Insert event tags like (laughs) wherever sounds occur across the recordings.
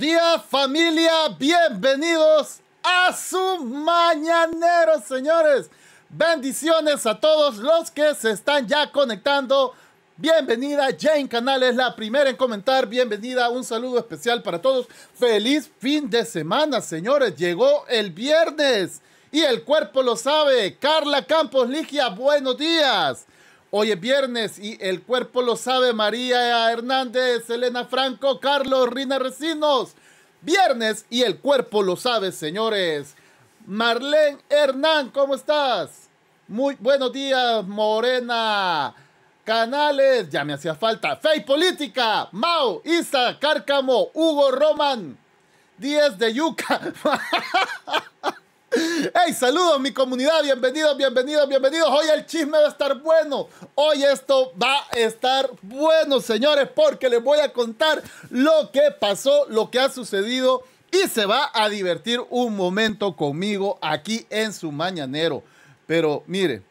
días familia, bienvenidos a su mañanero señores. Bendiciones a todos los que se están ya conectando. Bienvenida Jane Canales, la primera en comentar. Bienvenida, un saludo especial para todos. Feliz fin de semana, señores. Llegó el viernes y el cuerpo lo sabe. Carla Campos Ligia, buenos días. Oye, viernes y el cuerpo lo sabe María Hernández, Elena Franco, Carlos Rina Recinos. Viernes y el cuerpo lo sabe, señores. Marlene Hernán, ¿cómo estás? Muy buenos días, Morena. Canales, ya me hacía falta. Fey Política, Mao, Isa, Cárcamo, Hugo Roman, 10 de Yuca. (laughs) Hey, saludos mi comunidad, bienvenidos, bienvenidos, bienvenidos. Hoy el chisme va a estar bueno. Hoy esto va a estar bueno, señores, porque les voy a contar lo que pasó, lo que ha sucedido y se va a divertir un momento conmigo aquí en su mañanero. Pero mire,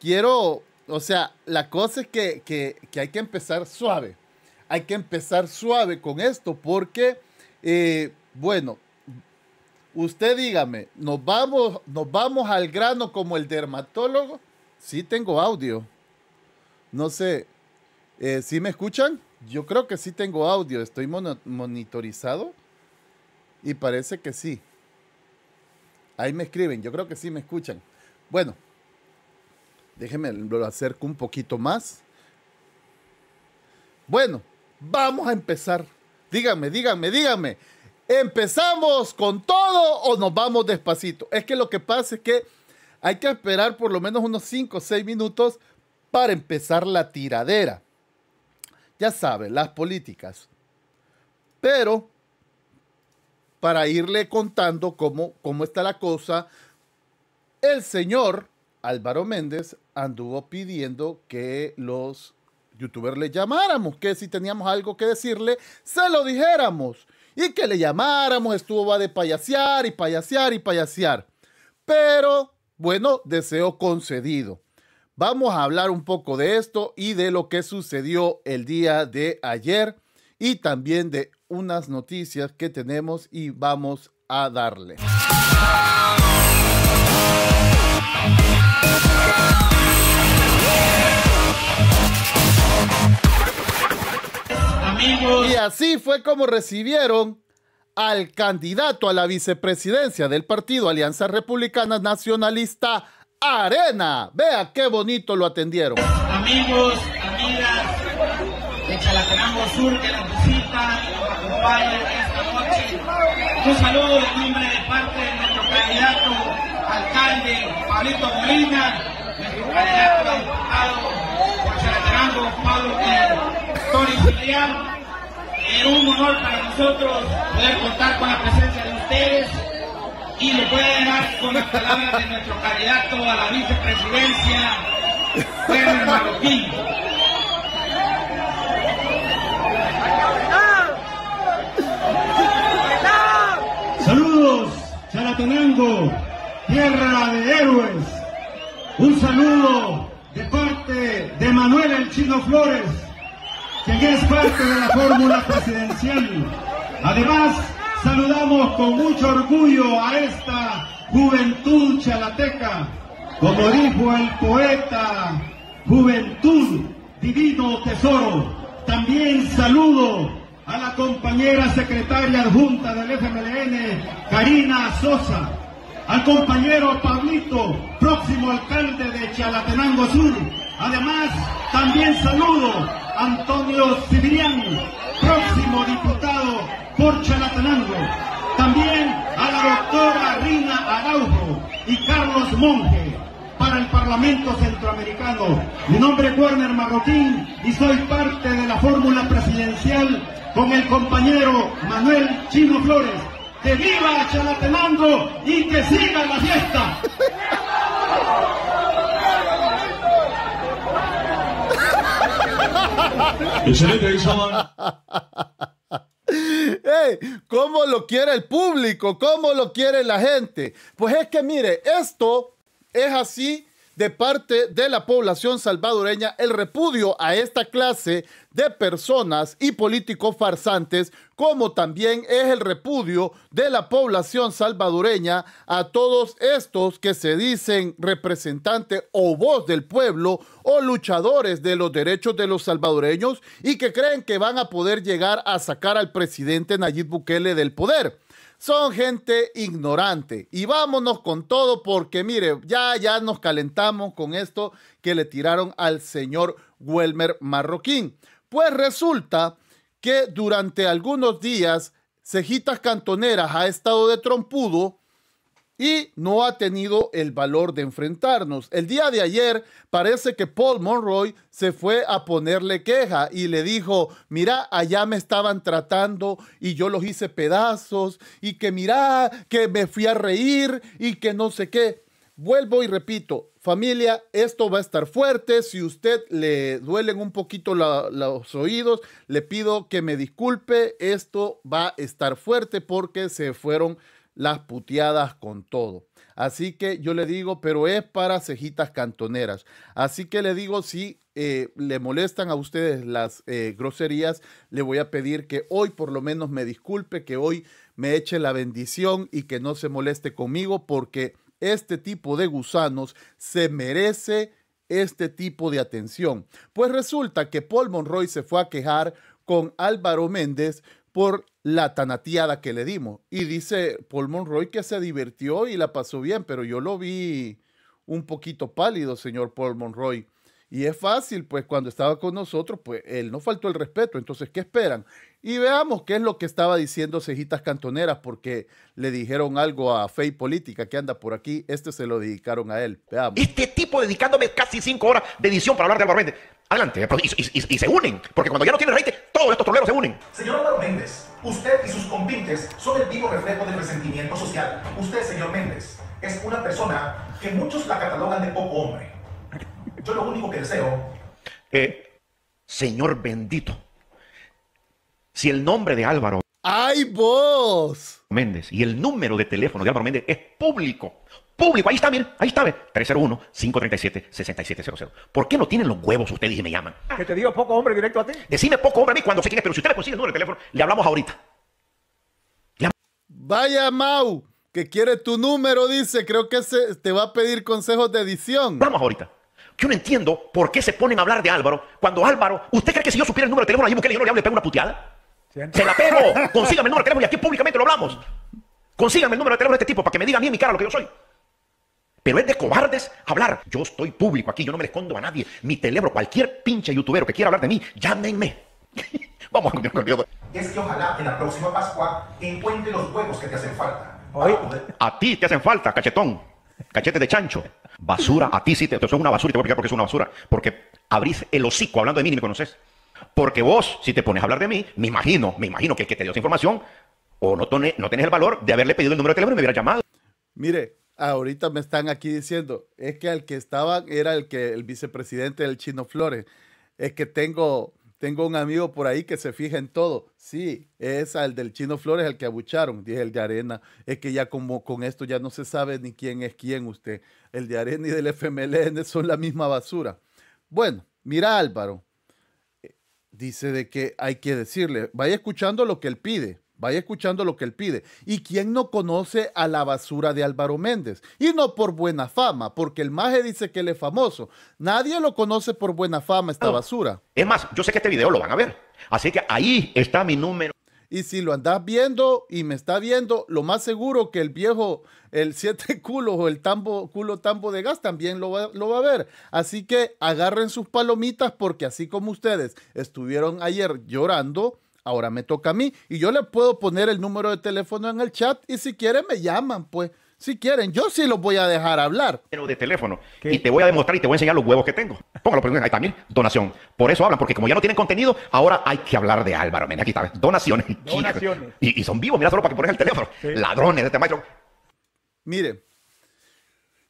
quiero, o sea, la cosa es que, hay que empezar suave. Hay que empezar suave con esto porque, eh, bueno, Usted dígame, ¿nos vamos, ¿nos vamos al grano como el dermatólogo? Sí tengo audio. No sé, eh, ¿sí me escuchan? Yo creo que sí tengo audio. Estoy monitorizado y parece que sí. Ahí me escriben, yo creo que sí me escuchan. Bueno, déjenme lo acerco un poquito más. Bueno, vamos a empezar. Dígame, dígame, dígame. ¿Empezamos con todo o nos vamos despacito? Es que lo que pasa es que hay que esperar por lo menos unos 5 o 6 minutos para empezar la tiradera. Ya saben, las políticas. Pero para irle contando cómo, cómo está la cosa, el señor Álvaro Méndez anduvo pidiendo que los youtubers le llamáramos, que si teníamos algo que decirle, se lo dijéramos y que le llamáramos, estuvo va de payasear y payasear y payasear. Pero, bueno, deseo concedido. Vamos a hablar un poco de esto y de lo que sucedió el día de ayer y también de unas noticias que tenemos y vamos a darle. Y así fue como recibieron al candidato a la vicepresidencia del partido Alianza Republicana Nacionalista, Arena. Vea qué bonito lo atendieron. Amigos, amigas de Chalatenango Sur que nos visita y nos acompaña esta noche. Un saludo en nombre de parte de nuestro candidato alcalde Pablito Molina, nuestro candidato diputado por Chalatenango, Pablo Pérez es un honor para nosotros poder contar con la presencia de ustedes y le puede dar con las palabras de nuestro candidato a la vicepresidencia, Pedro Marroquín. Saludos, Chalatenango, tierra de héroes. Un saludo de parte de Manuel El Chino Flores, que es parte de la fórmula presidencial. Además, saludamos con mucho orgullo a esta juventud chalateca, como dijo el poeta, juventud, divino tesoro. También saludo a la compañera secretaria adjunta del FMLN, Karina Sosa, al compañero Pablito, próximo alcalde de Chalatenango Sur, Además, también saludo a Antonio Sibirián, próximo diputado por Chalatenango. También a la doctora Rina Araujo y Carlos Monge para el Parlamento Centroamericano. Mi nombre es Werner Marroquín y soy parte de la fórmula presidencial con el compañero Manuel Chino Flores. ¡Que viva Chalatenango y que siga la fiesta! ¿Cómo lo quiere el público? ¿Cómo lo quiere la gente? Pues es que mire, esto es así de parte de la población salvadoreña el repudio a esta clase de personas y políticos farsantes, como también es el repudio de la población salvadoreña a todos estos que se dicen representantes o voz del pueblo o luchadores de los derechos de los salvadoreños y que creen que van a poder llegar a sacar al presidente Nayib Bukele del poder son gente ignorante. Y vámonos con todo porque mire, ya, ya nos calentamos con esto que le tiraron al señor Welmer Marroquín. Pues resulta que durante algunos días, Cejitas Cantoneras ha estado de trompudo y no ha tenido el valor de enfrentarnos. El día de ayer parece que Paul Monroy se fue a ponerle queja y le dijo, mira, allá me estaban tratando y yo los hice pedazos y que mira, que me fui a reír y que no sé qué. Vuelvo y repito, familia, esto va a estar fuerte. Si usted le duelen un poquito los oídos, le pido que me disculpe. Esto va a estar fuerte porque se fueron las puteadas con todo. Así que yo le digo, pero es para cejitas cantoneras. Así que le digo, si eh, le molestan a ustedes las eh, groserías, le voy a pedir que hoy por lo menos me disculpe, que hoy me eche la bendición y que no se moleste conmigo porque este tipo de gusanos se merece este tipo de atención. Pues resulta que Paul Monroy se fue a quejar con Álvaro Méndez por la tanateada que le dimos. Y dice Paul Monroy que se divirtió y la pasó bien, pero yo lo vi un poquito pálido, señor Paul Monroy. Y es fácil, pues cuando estaba con nosotros, pues él no faltó el respeto. Entonces, ¿qué esperan? Y veamos qué es lo que estaba diciendo Cejitas Cantoneras, porque le dijeron algo a Fey Política que anda por aquí. Este se lo dedicaron a él. Veamos. Este tipo dedicándome casi cinco horas de edición para hablar de Méndez, Adelante, eh, y, se unen, porque cuando ya no tiene rating, todos estos troleros se unen. Señor Álvaro Méndez, usted y sus compinches son el vivo reflejo del resentimiento social. Usted, señor Méndez, es una persona que muchos la catalogan de poco hombre. Yo lo único que deseo... Eh, señor bendito, si el nombre de Álvaro... ¡Ay, vos! Méndez y el número de teléfono de Álvaro Méndez es público, público. Ahí está, miren, ahí está, 301-537-6700. ¿Por qué no tienen los huevos ustedes y me llaman? Ah. Que te digo poco hombre directo a ti. Decime poco hombre a mí cuando se quiere, pero si usted me consigue el número de teléfono, le hablamos ahorita. Vaya Mau, que quiere tu número, dice. Creo que se, te va a pedir consejos de edición. Vamos ahorita. Yo no entiendo por qué se ponen a hablar de Álvaro cuando Álvaro, ¿usted cree que si yo supiera el número de teléfono a que yo no le hablo le pego una puteada? ¡Se la pego! (laughs) Consígame el número de teléfono y aquí públicamente lo hablamos. Consígame el número de teléfono de este tipo para que me diga a mí en mi cara lo que yo soy. Pero es de cobardes hablar. Yo estoy público aquí, yo no me escondo a nadie. Mi teléfono, cualquier pinche youtubero que quiera hablar de mí, llámenme. (laughs) Vamos a continuar con Es que ojalá en la próxima Pascua encuentre los huevos que te hacen falta. a ti te hacen falta, cachetón. Cachete de chancho. Basura, a ti sí te. Eso es una basura y te voy a explicar porque es una basura. Porque abrís el hocico hablando de mí y me conoces. Porque vos, si te pones a hablar de mí, me imagino, me imagino que el que te dio esa información o no, no tenés el valor de haberle pedido el número de teléfono y me hubiera llamado. Mire, ahorita me están aquí diciendo, es que el que estaba era el que el vicepresidente del Chino Flores. Es que tengo, tengo un amigo por ahí que se fija en todo. Sí, es al del Chino Flores el que abucharon, dije el de Arena. Es que ya como con esto ya no se sabe ni quién es quién usted. El de Arena y del FMLN son la misma basura. Bueno, mira Álvaro, eh, dice de que hay que decirle, vaya escuchando lo que él pide. Vaya escuchando lo que él pide. ¿Y quién no conoce a la basura de Álvaro Méndez? Y no por buena fama, porque el maje dice que él es famoso. Nadie lo conoce por buena fama esta basura. Es más, yo sé que este video lo van a ver. Así que ahí está mi número. Y si lo andás viendo y me está viendo, lo más seguro que el viejo, el siete (laughs) culos o el tambo, culo tambo de gas también lo lo va a ver. Así que agarren sus palomitas porque así como ustedes estuvieron ayer llorando, ahora me toca a mí. Y yo le puedo poner el número de teléfono en el chat y si quieren me llaman, pues. Si quieren, yo sí los voy a dejar hablar. Pero de teléfono. Y te voy a demostrar y te voy a enseñar los huevos que tengo. Póngalo por ahí también. Donación. Por eso hablan, porque como ya no tienen contenido, ahora hay que hablar de Álvaro. Mira, aquí está. Donaciones. (laughs) Donaciones. Y, son vivos. Mira solo para que pones el teléfono. Ladrones de este maestro. Miren,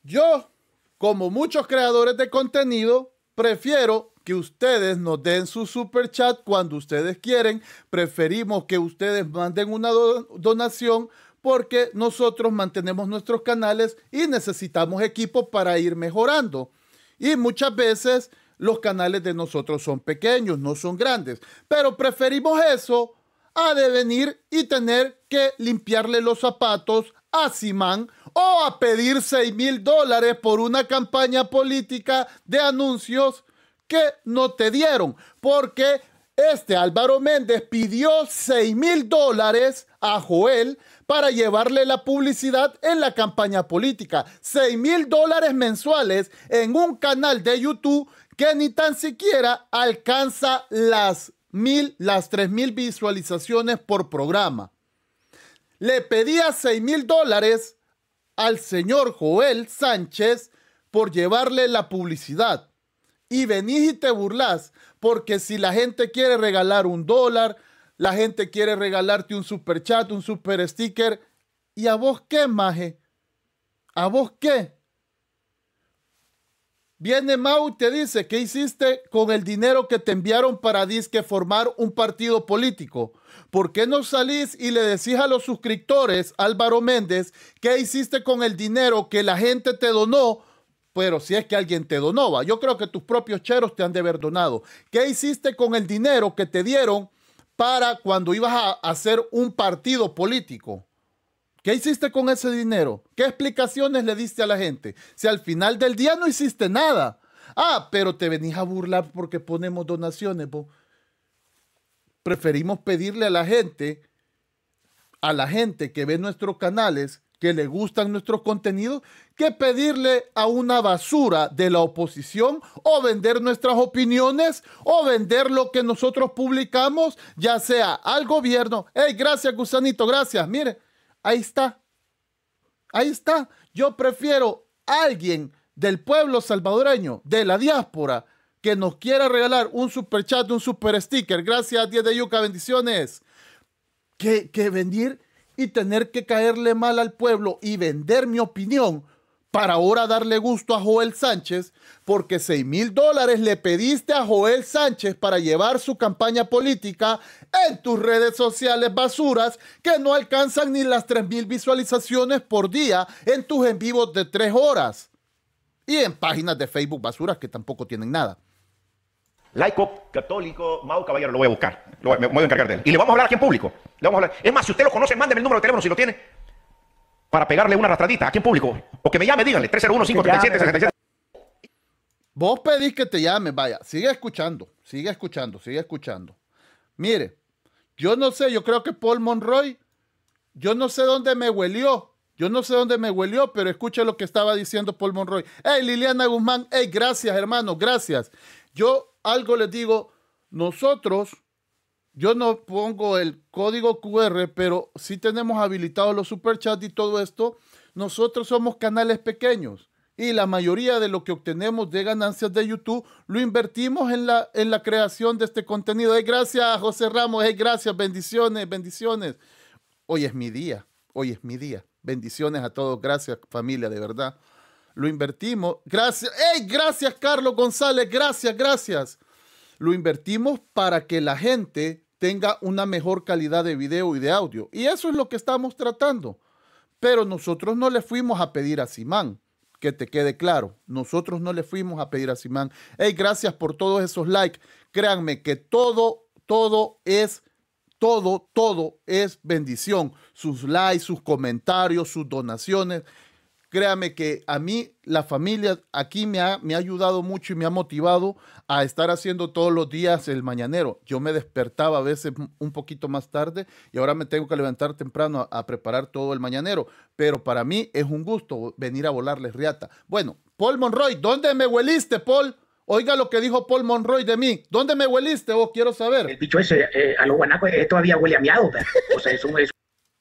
yo, como muchos creadores de contenido, prefiero que ustedes nos den su super chat cuando ustedes quieren. Preferimos que ustedes manden una donación porque nosotros mantenemos nuestros canales y necesitamos equipo para ir mejorando. Y muchas veces los canales de nosotros son pequeños, no son grandes, pero preferimos eso a devenir venir y tener que limpiarle los zapatos a Simán o a pedir 6 mil dólares por una campaña política de anuncios que no te dieron, porque este Álvaro Méndez pidió 6 mil dólares a Joel para llevarle la publicidad en la campaña política. 6 mil dólares mensuales en un canal de YouTube que ni tan siquiera alcanza las mil, las 3 mil visualizaciones por programa. Le pedía 6 mil dólares al señor Joel Sánchez por llevarle la publicidad y venís y te burlás, porque si la gente quiere regalar un dólar, la gente quiere regalarte un super chat, un super sticker, ¿y a vos qué, maje? ¿A vos qué? Viene Mau y te dice, ¿qué hiciste con el dinero que te enviaron para disque formar un partido político? ¿Por qué no salís y le decís a los suscriptores, Álvaro Méndez, qué hiciste con el dinero que la gente te donó pero si es que alguien te donó, yo creo que tus propios cheros te han de haber donado. ¿Qué hiciste con el dinero que te dieron para cuando ibas a hacer un partido político? ¿Qué hiciste con ese dinero? ¿Qué explicaciones le diste a la gente? Si al final del día no hiciste nada. Ah, pero te venís a burlar porque ponemos donaciones. Preferimos pedirle a la gente, a la gente que ve nuestros canales, que le gustan nuestros contenidos, que pedirle a una basura de la oposición o vender nuestras opiniones o vender lo que nosotros publicamos, ya sea al gobierno. Hey, gracias, gusanito, gracias. Mire, ahí está. Ahí está. Yo prefiero a alguien del pueblo salvadoreño, de la diáspora, que nos quiera regalar un super chat, un super sticker, gracias a 10 de Yuca, bendiciones, que, que venir y tener que caerle mal al pueblo y vender mi opinión para ahora darle gusto a Joel Sánchez, porque 6 mil dólares le pediste a Joel Sánchez para llevar su campaña política en tus redes sociales basuras que no alcanzan ni las 3 mil visualizaciones por día en tus en vivos de 3 horas y en páginas de Facebook basuras que tampoco tienen nada. Laico, católico, Mau Caballero, lo voy a buscar. me, voy a encargar de él. Y le vamos a hablar aquí en público. Es más, si usted lo conoce, mándeme el número de teléfono si lo tiene para pegarle una rastradita aquí en público. O que me llame, díganle, 301 537 Vos pedís que te llame, vaya, sigue escuchando, sigue escuchando, sigue escuchando. Mire, yo no sé, yo creo que Paul Monroy, yo no sé dónde me huelió, yo no sé dónde me huelió, pero escucha lo que estaba diciendo Paul Monroy. Hey, Liliana Guzmán, hey, gracias, hermano, gracias. Yo algo les digo, nosotros yo no pongo el código QR, pero sí tenemos habilitados los superchats y todo esto. Nosotros somos canales pequeños y la mayoría de lo que obtenemos de ganancias de YouTube lo invertimos en la, en la creación de este contenido. Hey, gracias, José Ramos. Hey, gracias. Bendiciones, bendiciones. Hoy es mi día. Hoy es mi día. Bendiciones a todos. Gracias, familia, de verdad. Lo invertimos. Gracias. Hey, gracias, Carlos González. Gracias, gracias lo invertimos para que la gente tenga una mejor calidad de video y de audio. Y eso es lo que estamos tratando. Pero nosotros no le fuimos a pedir a Simán, que te quede claro, nosotros no le fuimos a pedir a Simán, hey, gracias por todos esos likes. Créanme que todo, todo es, todo, todo es bendición. Sus likes, sus comentarios, sus donaciones Créame que a mí la familia aquí me ha, me ha ayudado mucho y me ha motivado a estar haciendo todos los días el mañanero. Yo me despertaba a veces un poquito más tarde y ahora me tengo que levantar temprano a, preparar todo el mañanero. Pero para mí es un gusto venir a volarles riata. Bueno, Paul Monroy, ¿dónde me hueliste, Paul? Oiga lo que dijo Paul Monroy de mí. ¿Dónde me hueliste vos? Oh, quiero saber. El bicho ese, eh, a los guanacos eh, todavía huele a miado. O sea, es un...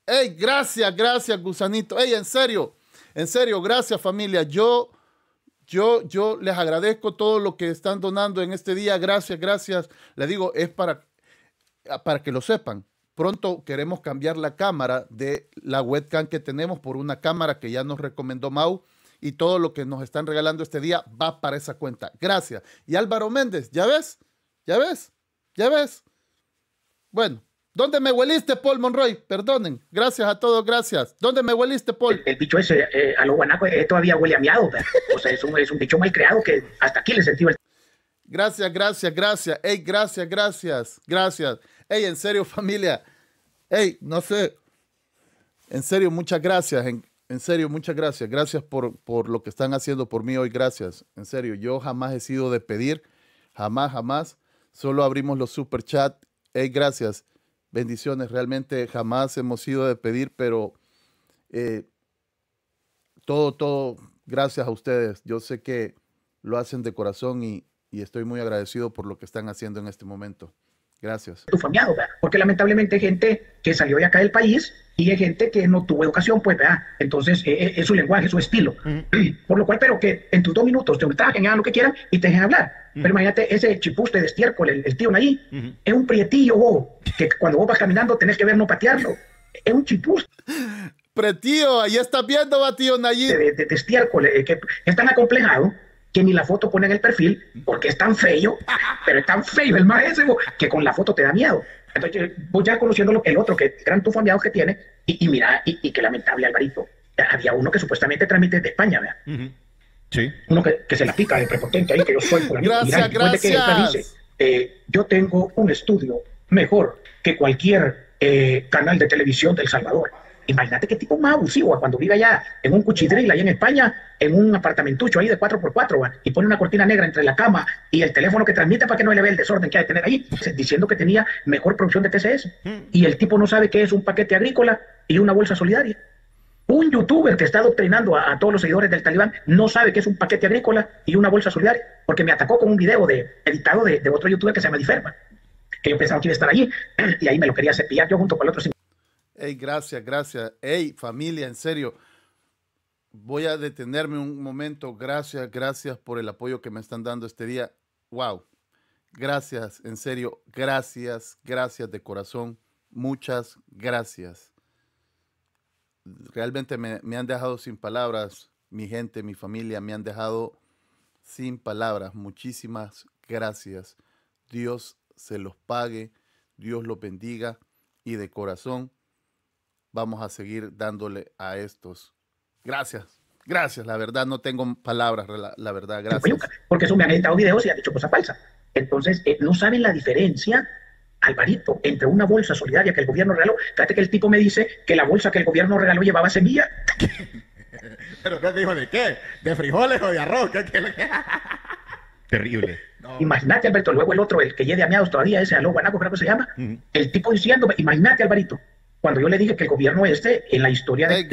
Ey, gracias, gracias, gusanito. Ey, en serio, en serio, gracias familia. Yo, yo, yo les agradezco todo lo que están donando en este día. Gracias, gracias. Les digo, es para, para que lo sepan. Pronto queremos cambiar la cámara de la webcam que tenemos por una cámara que ya nos recomendó Mau y todo lo que nos están regalando este día va para esa cuenta. Gracias. Y Álvaro Méndez, ¿ya ves? ¿Ya ves? ¿Ya ves? Bueno, ¿Dónde me hueliste, Paul Monroy? Perdonen. Gracias a todos, gracias. ¿Dónde me hueliste, Paul? El, bicho ese, eh, a los guanacos, eh, todavía huele a miado. o sea, es un, bicho mal creado que hasta aquí le sentí Gracias, gracias, gracias. Ey, gracias, gracias, gracias. Ey, en serio, familia. Ey, no sé. En serio, muchas gracias. En, serio, muchas gracias. Gracias por, por lo que están haciendo por mí hoy. Gracias. En serio, yo jamás he sido de pedir. Jamás, jamás. Solo abrimos los super chat. Ey, gracias bendiciones. Realmente jamás hemos ido de pedir, pero eh, todo, todo, gracias a ustedes. Yo sé que lo hacen de corazón y estoy muy agradecido por lo que están haciendo en este momento. Gracias. ¿verdad? Porque lamentablemente hay gente que salió de acá del país y hay gente que no tuvo educación, pues, ¿verdad? Entonces, eh, eh, es su lenguaje, es su estilo. (clears throat) Por lo cual, pero que en tus dos minutos te ultrajen, hagan lo que quieran y te dejen hablar. Pero imagínate ese chipuste de estiércol, el, tío Nayí, es un prietillo, bobo, que cuando vos vas caminando tenés que ver no patearlo. Es un chipuste. Pretío, ahí estás viendo, va, tío Nayí. De, estiércol, eh, que es tan acomplejado que ni la foto pone en el perfil porque es tan feo, pero es tan feo el más que con la foto te da miedo. Entonces, voy ya conociendo lo que el otro, que gran tufo que tiene, y, mira, y, y, qué lamentable, Alvarito. Había uno que supuestamente transmite de España, ¿verdad? Sí. Uno que, se la pica de prepotente ahí, que yo soy. Por gracias, gracias. Que eh, dice, yo tengo un estudio mejor que cualquier eh, canal de televisión del Salvador. Imagínate qué tipo más abusivo cuando vive allá en un cuchitril, allá en España, en un apartamentucho ahí de 4x4, y pone una cortina negra entre la cama y el teléfono que transmite para que no le vea el desorden que hay de tener ahí, pues, diciendo que tenía mejor producción de TCS. Mm. Y el tipo no sabe qué es un paquete agrícola y una bolsa solidaria. Un youtuber que está adoctrinando a, todos los seguidores del talibán no sabe qué es un paquete agrícola y una bolsa solidaria, porque me atacó con un video editado de, otro youtuber que se llama Diferma, que yo pensaba que iba a estar allí, (clears throat) y ahí me lo quería cepillar yo junto con el otro Hey, gracias, gracias. Hey, familia, en serio. Voy a detenerme un momento. Gracias, gracias por el apoyo que me están dando este día. Wow. Gracias, en serio. Gracias, gracias de corazón. Muchas gracias. Realmente me, me han dejado sin palabras. Mi gente, mi familia, me han dejado sin palabras. Muchísimas gracias. Dios se los pague. Dios los bendiga. Y de corazón, vamos a seguir dándole a estos. Gracias. Gracias, la verdad, no tengo palabras, la, verdad, gracias. Porque eso me han editado videos y ha dicho cosas falsas. Entonces, eh, no saben la diferencia, Alvarito, entre una bolsa solidaria que el gobierno regaló. Fíjate que el tipo me dice que la bolsa que el gobierno regaló llevaba semilla. (laughs) ¿Pero qué dijo de qué? ¿De frijoles o de arroz? (laughs) Terrible. Imagínate, Alberto, luego el otro, el que lleve a miados todavía, ese aló guanaco, creo que se llama, el tipo diciendo, imagínate, Alvarito, cuando yo le dije que el gobierno este, en la historia de,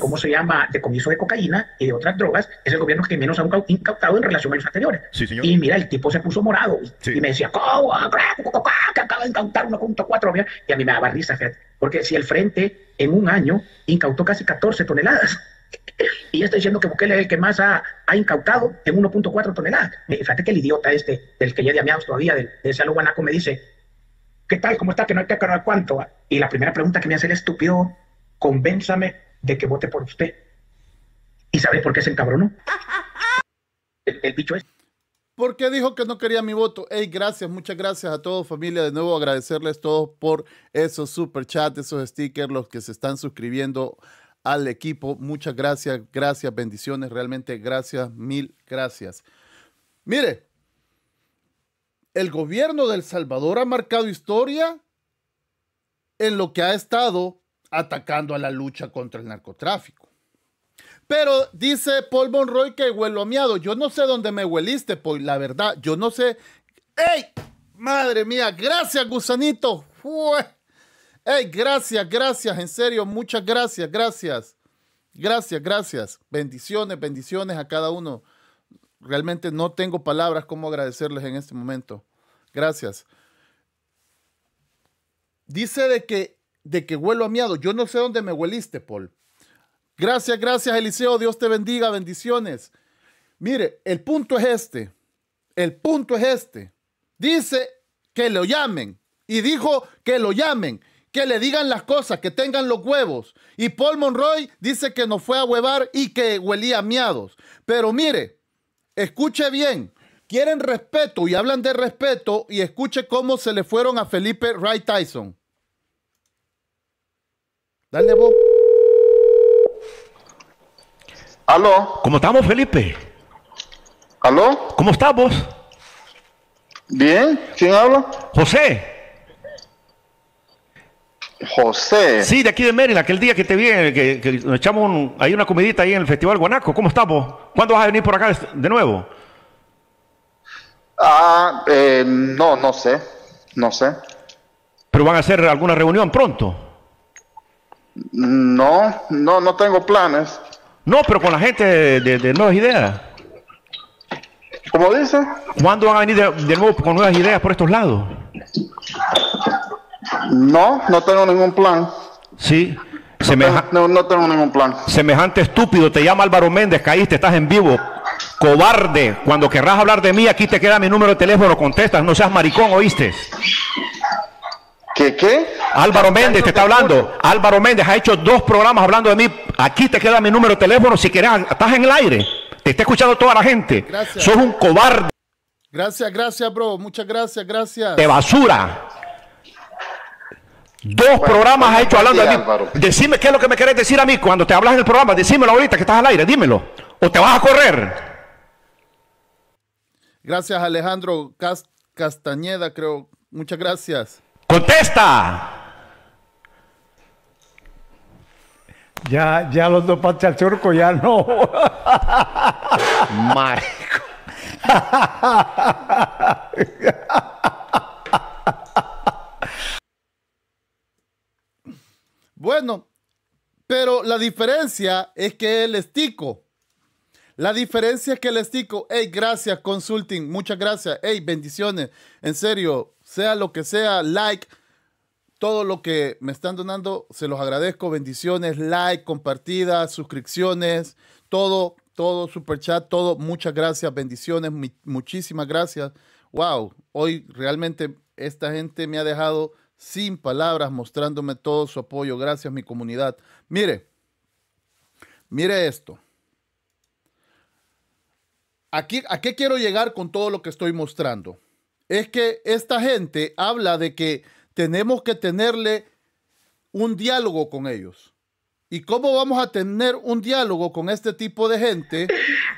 cómo se llama, de comiso de cocaína y de otras drogas, es el gobierno que menos ha incautado en relación a los anteriores. Y mira, el tipo se puso morado y me decía, ¿cómo? Ah, que acaba de incautar 1.4 Y a mí me daba risa, porque si el frente en un año incautó casi 14 toneladas. (laughs) Y ya estoy diciendo que Bukele es el que más ha, ha incautado en 1.4 toneladas. Mm. Eh, fíjate que el idiota este, del que ya de todavía, del, de ese guanaco, me dice, ¿qué tal? ¿Cómo está? Que no hay que aclarar cuánto. Y la primera pregunta que me hace el estúpido, convénzame de que vote por usted. ¿Y sabe por qué se encabronó? El, el bicho es. ¿Por qué dijo que no quería mi voto? Hey, gracias, muchas gracias a todos, familia. De nuevo, agradecerles todos por esos super chats, esos stickers, los que se están suscribiendo al equipo. Muchas gracias, gracias, bendiciones, realmente gracias, mil gracias. Mire, el gobierno de El Salvador ha marcado historia en lo que ha estado atacando a la lucha contra el narcotráfico. Pero dice Paul Monroy que huelo a miado. Yo no sé dónde me hueliste, pues la verdad. Yo no sé. ¡Ey! Madre mía, gracias, gusanito. ¡Ey! Gracias, gracias, en serio. Muchas gracias, gracias. Gracias, gracias. Bendiciones, bendiciones a cada uno realmente no tengo palabras como agradecerles en este momento. Gracias. Dice de que, de que huelo a miado. Yo no sé dónde me hueliste, Paul. Gracias, gracias, Eliseo. Dios te bendiga. Bendiciones. Mire, el punto es este. El punto es este. Dice que lo llamen. Y dijo que lo llamen, que le digan las cosas, que tengan los huevos. Y Paul Monroy dice que nos fue a huevar y que huelía a miados. Pero mire, Escuche bien, quieren respeto y hablan de respeto y escuche cómo se le fueron a Felipe Wright Tyson. Dale vos. Aló. ¿Cómo estamos, Felipe? ¿Aló? ¿Cómo estamos? Bien, ¿quién habla? José. José. Sí, de aquí de Mérida, aquel día que te vi, que, nos echamos un, ahí una comidita ahí en el Festival Guanaco. ¿Cómo estamos? ¿Cuándo vas a venir por acá de nuevo? Ah, eh, no, no sé, no sé. ¿Pero van a hacer alguna reunión pronto? No, no, no tengo planes. No, pero con la gente de, Nuevas Ideas. ¿Cómo dice? ¿Cuándo van a venir de, de nuevo con nuevas ideas por estos lados? No, no tengo ningún plan. Sí. no, no, tengo ningún plan. Semejante estúpido, te llama Álvaro Méndez, caíste, estás en vivo. Cobarde, cuando querrás hablar de mí, aquí te queda mi número de teléfono, contestas, no seas maricón, ¿oíste? ¿Qué qué? Álvaro Méndez te está hablando. Álvaro Méndez ha hecho dos programas hablando de mí. Aquí te queda mi número de teléfono, si querés, estás en el aire. Te está escuchando toda la gente. Gracias. Sos un cobarde. Gracias, gracias, bro. Muchas gracias, gracias. De basura. Dos programas ha hecho hablando Dime Decime qué es lo que me querés decir a mí cuando te hablas en el programa. Decímelo ahorita que estás al aire, dímelo. O te vas a correr. Gracias, Alejandro Castañeda, creo. Muchas gracias. ¡Contesta! Ya, ya los dos pates al ya no. Marico. (laughs) Bueno, pero la diferencia es que es estico. La diferencia es que el estico, hey, gracias consulting, muchas gracias, hey, bendiciones, en serio, sea lo que sea, like, todo lo que me están donando, se los agradezco, bendiciones, like, compartidas, suscripciones, todo, todo, super chat, todo, muchas gracias, bendiciones, muchísimas gracias. Wow, hoy realmente esta gente me ha dejado sin palabras, mostrándome todo su apoyo. Gracias, mi comunidad. Mire, mire esto. Aquí, ¿A qué quiero llegar con todo lo que estoy mostrando? Es que esta gente habla de que tenemos que tenerle un diálogo con ellos. ¿Y cómo vamos a tener un diálogo con este tipo de gente?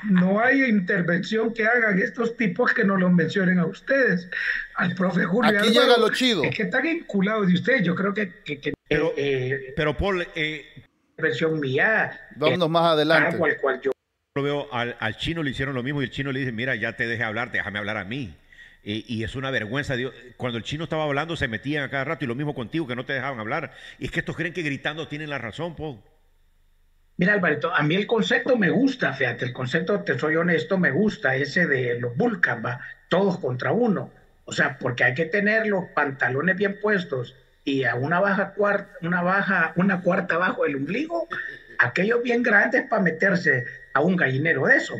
No hay intervención que hagan estos tipos que no lo mencionen a ustedes. Al profe Julio. Aquí llega lo chido. que están vinculados de ustedes. Yo creo que. pero, eh, pero, Paul. Eh, mía. Vamos más eh, adelante. Lo veo al, al chino le hicieron lo mismo y el chino le dice: Mira, ya te dejé hablar, déjame hablar a mí. Eh, y es una vergüenza. Dios. Eh, cuando el chino estaba hablando, se metían a cada rato y lo mismo contigo, que no te dejaban hablar. Y es que estos creen que gritando tienen la razón, Paul. Mira, Alberto, a mí el concepto me gusta, fíjate, el concepto, te soy honesto, me gusta, ese de los Vulcan, ¿va? todos contra uno. O sea, porque hay que tener los pantalones bien puestos y a una baja cuarta, una baja, una cuarta bajo el ombligo, aquellos bien grandes para meterse a un gallinero de eso.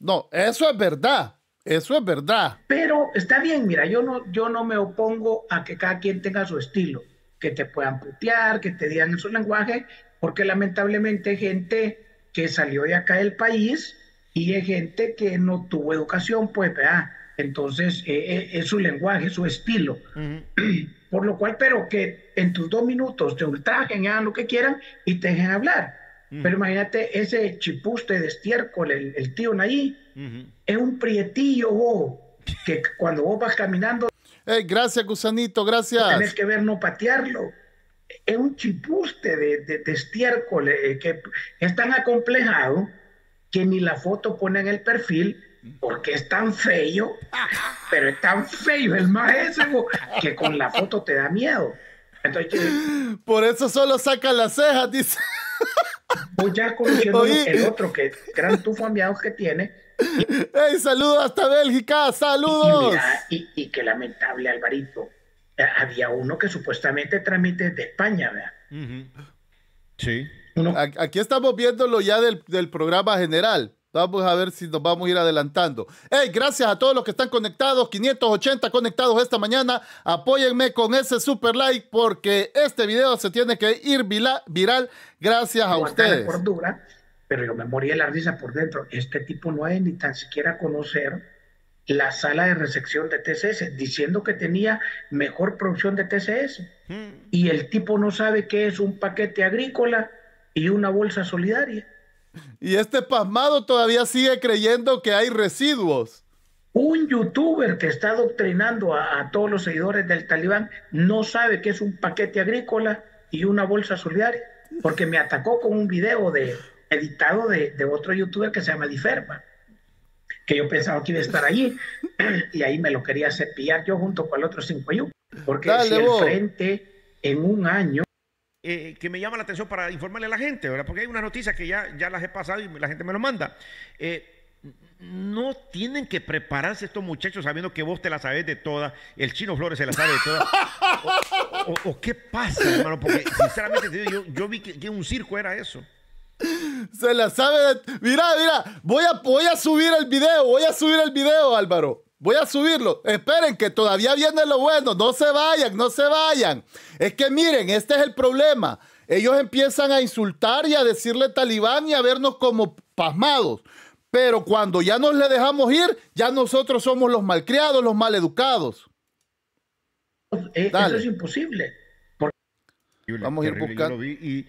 No, eso es verdad. Eso es verdad. Pero está bien, mira, yo no, yo no me opongo a que cada quien tenga su estilo, que te puedan putear, que te digan en su lenguaje, porque lamentablemente hay gente que salió de acá del país y hay gente que no tuvo educación, pues, ¿verdad? Entonces, eh, eh, es su lenguaje, su estilo. (clears throat) Por lo cual, pero que en tus dos minutos te ultrajen, hagan lo que quieran y te dejen hablar. Mm. Pero imagínate ese chipuste de estiércol, el, el tío Nayí, es un prietillo vos, que cuando vos vas caminando... gracias, gusanito, gracias. tienes que ver no patearlo. Es un chipuste de, de, estiércol eh, que es tan acomplejado que ni la foto pone en el perfil porque es tan feo, pero es tan feo el maestro que con la foto te da miedo. Por eso solo saca las cejas, dice. voy ya conociendo el otro que gran tufo que tiene, ¡Ey, saludos hasta Bélgica! ¡Saludos! Y, que qué lamentable, Alvarito. Eh, había uno que supuestamente Tramite de España, ¿verdad? Sí. Aquí estamos viéndolo ya del, programa general. Vamos a ver si nos vamos a ir adelantando. Hey, gracias a todos los que están conectados, 580 conectados esta mañana. Apóyenme con ese super like porque este video se tiene que ir viral gracias a ustedes. Por dura pero yo me moría de la risa por dentro. Este tipo no hay ni tan siquiera conocer la sala de recepción de TCS, diciendo que tenía mejor producción de TCS. Hmm. Y el tipo no sabe qué es un paquete agrícola y una bolsa solidaria. Y este pasmado todavía sigue creyendo que hay residuos. Un youtuber que está adoctrinando a, a todos los seguidores del talibán no sabe qué es un paquete agrícola y una bolsa solidaria, porque me atacó con un video de, editado de, otro youtuber que se llama Diferma, que yo pensaba que iba a estar allí, (clears throat) y ahí me lo quería cepillar yo junto con el otro 5 porque Dale, si en un año... Eh, que me llama la atención para informarle a la gente, Porque hay unas noticias que ya, ya las he pasado y la gente me lo manda. Eh, no tienen que prepararse estos muchachos sabiendo que vos te la sabes de todas, el chino Flores se la sabe de todas. (laughs) ¿O, qué pasa, hermano? Porque sinceramente yo, vi que, que un circo era eso. Se la sabe de... Mira, mira, voy a, voy a subir el video, voy a subir el video, Álvaro. Voy a subirlo. Esperen que todavía viene lo bueno. No se vayan, no se vayan. Es que miren, este es el problema. Ellos empiezan a insultar y a decirle talibán y a vernos como pasmados. Pero cuando ya nos le dejamos ir, ya nosotros somos los malcriados, los maleducados. Eh, eso es imposible. Vamos a ir buscando. y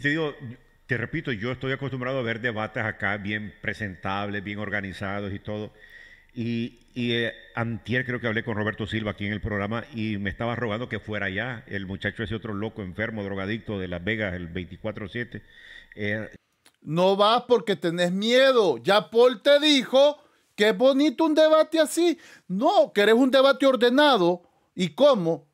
te digo, te repito, yo estoy acostumbrado a ver debates acá bien presentables, bien organizados y todo. Y, y eh, antier creo que hablé con Roberto Silva aquí en el programa y me estaba rogando que fuera allá, el muchacho ese otro loco, enfermo, drogadicto de Las Vegas, el 24-7. Eh, no vas porque tenés miedo. Ya Paul te dijo que es bonito un debate así. No, querés un debate ordenado. ¿Y cómo?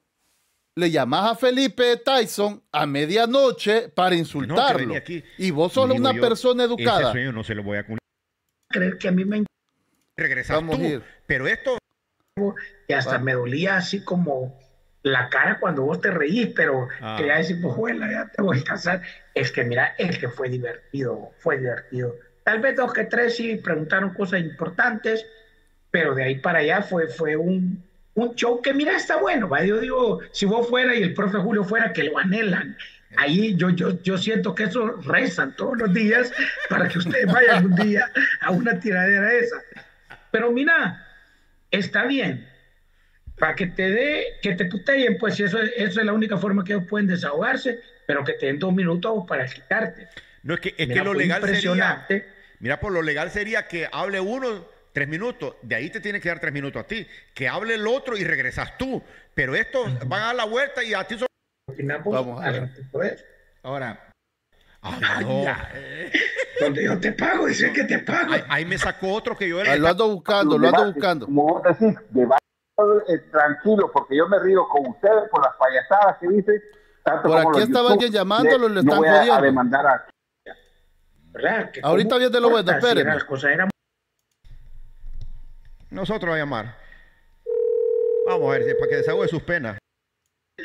le llamás a Felipe Tyson a medianoche para insultarlo. y vos sos una persona educada. Ese sueño no se lo voy a creer que a mí me regresamos pero esto y hasta me dolía así como la cara cuando vos te reís, pero ah. quería decir, pues bueno, ya te voy a casar. Es que mira, es que fue divertido, fue divertido. Tal vez dos que tres sí preguntaron cosas importantes, pero de ahí para allá fue, fue un un show que mira, está bueno, yo digo, si vos fuera y el profe Julio fuera, que lo anhelan. Ahí yo, yo, yo siento que eso rezan todos los días para que ustedes vayan un día a una tiradera esa. Pero mira, está bien. Para que te dé, que te puteen, pues eso, eso es la única forma que ellos pueden desahogarse, pero que te den dos minutos para quitarte. No, es que, que lo legal Mira, por lo legal sería que hable uno Tres minutos, de ahí te tiene que dar tres minutos a ti. Que hable el otro y regresas tú. Pero esto van a dar la vuelta y a ti solo. Pues, Vamos a ver. Ahora. Ah, ah Donde yo te pago, dice que te pago. Ahí, me sacó otro que yo era. Ah, lo ando buscando, lo ando buscando. Eh, tranquilo, porque yo me río con ustedes por las payasadas que dicen. por aquí estaba alguien llamándolo, le están jodiendo. A demandar a... Ahorita bien te lo voy a nosotros a llamar. Vamos a ver, si para que desahogue sus penas.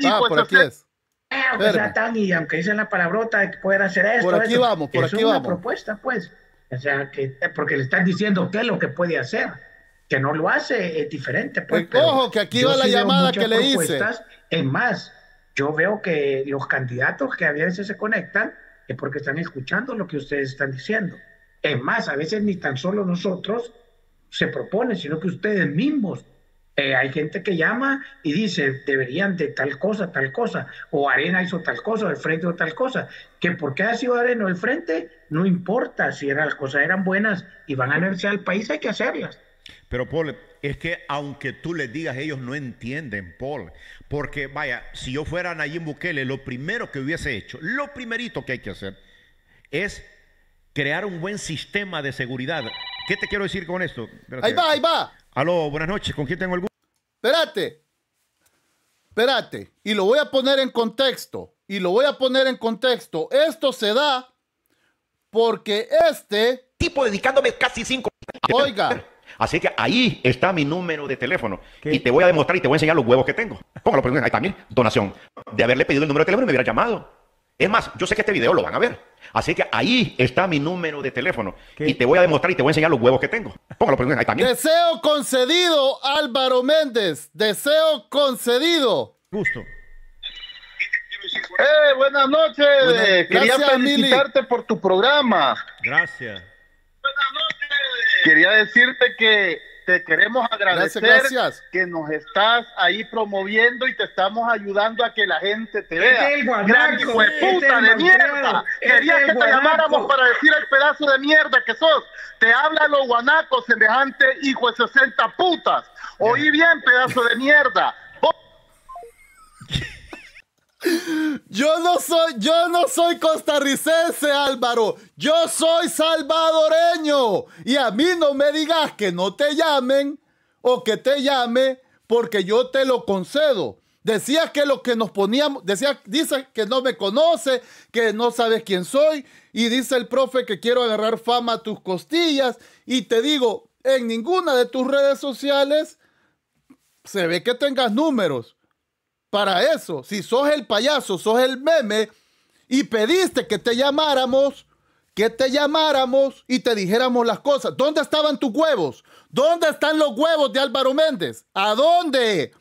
Ah, pues por aquí es. Ah, y aunque dicen la palabrota de que pueden hacer esto. Por aquí vamos, por es una propuesta, pues. O sea, que, porque le están diciendo qué es lo que puede hacer. Que no lo hace, es diferente. Pues, pues ojo, que aquí va la llamada que le hice. Es más, yo veo que los candidatos que a veces se conectan es porque están escuchando lo que ustedes están diciendo. Es más, a veces ni tan solo nosotros se propone, sino que ustedes mismos. Eh, hay gente que llama y dice, deberían de tal cosa, tal cosa, o Arena hizo tal cosa, o el Frente o tal cosa, que porque ha sido Arena o el Frente, no importa si las cosas eran buenas y van a anunciar al país, hay que hacerlas. Pero Paul, es que aunque tú les digas, ellos no entienden, Paul. Porque vaya, si yo fuera Nayib Bukele, lo primero que hubiese hecho, lo primerito que hay que hacer es crear un buen sistema de seguridad. ¿Qué te quiero decir con esto? Ahí va, ahí va. Aló, buenas noches, ¿con quién tengo el Espérate, espérate, y lo voy a poner en contexto, y lo voy a poner en contexto. Esto se da porque este... Tipo dedicándome casi cinco... Oiga. Así que ahí está mi número de teléfono. Y te voy a demostrar y te voy a enseñar los huevos que tengo. Póngalo, ahí también, donación. De haberle pedido el número de teléfono y me hubiera llamado. Es más, yo sé que este video lo van a ver. Así que ahí está mi número de teléfono. Y te voy a demostrar y te voy a enseñar los huevos que tengo. Póngalo por ahí también. Deseo concedido, Álvaro Méndez. Deseo concedido. Justo. Eh, buenas noches. Quería felicitarte por tu programa. Gracias. Buenas noches. Quería decirte que te queremos agradecer que nos estás ahí promoviendo y te estamos ayudando a que la gente te vea. El hijo de puta de mierda. Quería que te llamáramos para decir el pedazo de mierda que sos. Te hablan los guanacos, semejante hijo de 60 putas. Oí bien, pedazo de mierda. (laughs) Yo no soy, yo no soy costarricense, Álvaro. Yo soy salvadoreño. Y a mí no me digas que no te llamen o que te llame porque yo te lo concedo. Decías que lo que nos poníamos, decía, dice que no me conoce, que no sabes quién soy, y dice el profe que quiero agarrar fama a tus costillas, y te digo, en ninguna de tus redes sociales se ve que tengas números para eso. Si sos el payaso, sos el meme y pediste que te llamáramos, que te llamáramos y te dijéramos las cosas. ¿Dónde estaban tus huevos? ¿Dónde están los huevos de Álvaro Méndez? ¿A dónde?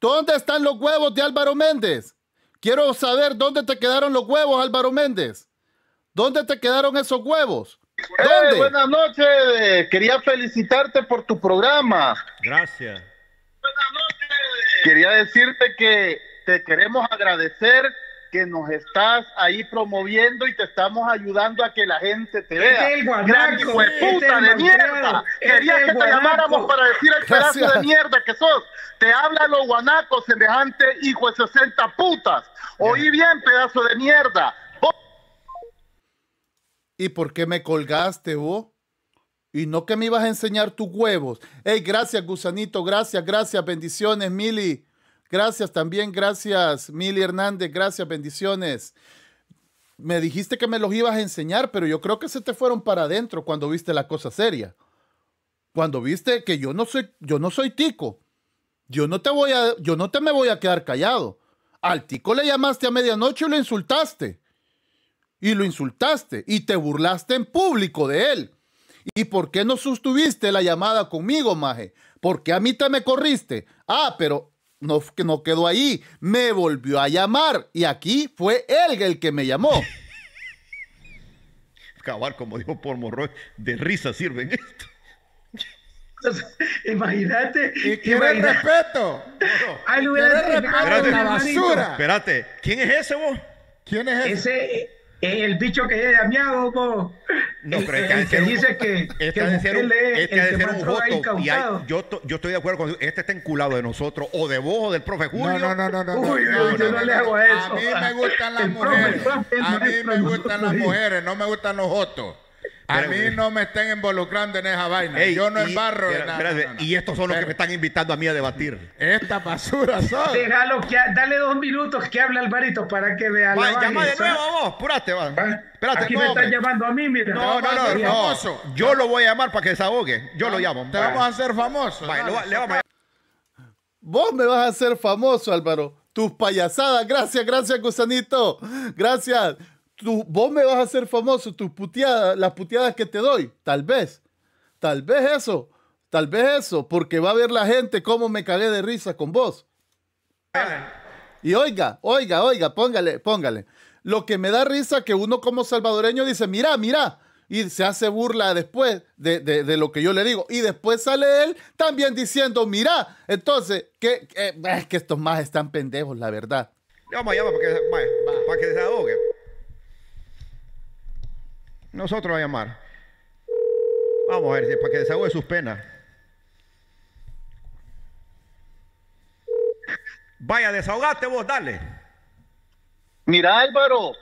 ¿Dónde están los huevos de Álvaro Méndez? Quiero saber dónde te quedaron los huevos, Álvaro Méndez. ¿Dónde te quedaron esos huevos? Eh, buenas noches. Quería felicitarte por tu programa. Gracias. Quería decirte que te queremos agradecer que nos estás ahí promoviendo y te estamos ayudando a que la gente te vea. Es el guanaco, puta de mierda. Quería que te llamáramos para decir el pedazo de mierda que sos. Te habla los guanacos, semejante hijo de 60 putas. Oí bien, pedazo de mierda. ¿Y por qué me colgaste vos? Y no que me ibas a enseñar tus huevos. Hey, gracias, gusanito. Gracias, gracias. Bendiciones, Mili. Gracias también, gracias, Mili Hernández. Gracias, bendiciones. Me dijiste que me los ibas a enseñar, pero yo creo que se te fueron para adentro cuando viste la cosa seria. Cuando viste que yo no soy, yo no soy tico. Yo no te voy a, yo no te me voy a quedar callado. Al tico le llamaste a medianoche y lo insultaste. Y lo insultaste y te burlaste en público de él. ¿Y por qué no sustuviste la llamada conmigo, maje? ¿Por qué a mí te me corriste? Ah, pero no, no quedó ahí. Me volvió a llamar y aquí fue él el que me llamó. Acabar, (laughs) como dijo por Morroy, de risa sirven esto. (laughs) Imagínate. Y quiere respeto. Ay, quiere respeto. la basura. Espérate, ¿quién es ese vos? ¿Quién es ese? Ese, el bicho que es de Amiado, po. No, pero el, que, el que dice que, este que de ser un, este un voto. Y hay, yo, yo, estoy de acuerdo con este está enculado de nosotros, o de vos, o del profe Julio. No, no, no, no. Uy, no, yo no, le hago eso. A mí me gustan las mujeres. a mí me gustan las mujeres, no me gustan los votos. A mí no me estén involucrando en esa vaina. Yo no embarro en nada. Y estos son los que me están invitando a mí a debatir. Esta basura. son. Déjalo que dale dos minutos que habla Alvarito para que vea va, la Llama de nuevo a vos, Puraste, va. ¿Eh? Espérate, Aquí me están llamando a mí, mira. No, no, no, Yo lo voy a llamar para que abogue. Yo lo llamo. Te vamos a hacer famoso. Vos me vas a hacer famoso, Álvaro. Tus payasadas. Gracias, gracias, gusanito. Gracias vos me vas a hacer famoso, tus puteadas, las puteadas que te doy, tal vez, tal vez eso, tal vez eso, porque va a ver la gente cómo me cagué de risa con vos. Y oiga, oiga, oiga, póngale, póngale. Lo que me da risa que uno como salvadoreño dice, mira, mira, y se hace burla después de, lo que yo le digo. Y después sale él también diciendo, mira, entonces, que, es que estos más están pendejos, la verdad. No, para que, para que se ahogue. Nosotros a llamar. Vamos a ver, para que desahogue sus penas. Vaya, desahogate vos, dale. Mira, Álvaro.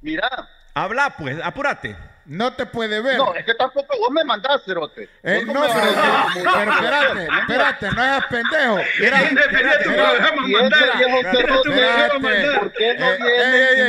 Mira. Habla pues, apúrate. No te puede ver. No, es que tampoco vos me mandás, cerote. Eh, no, eh, pero, espérate, espérate, no seas pendejo. Mira, espérate,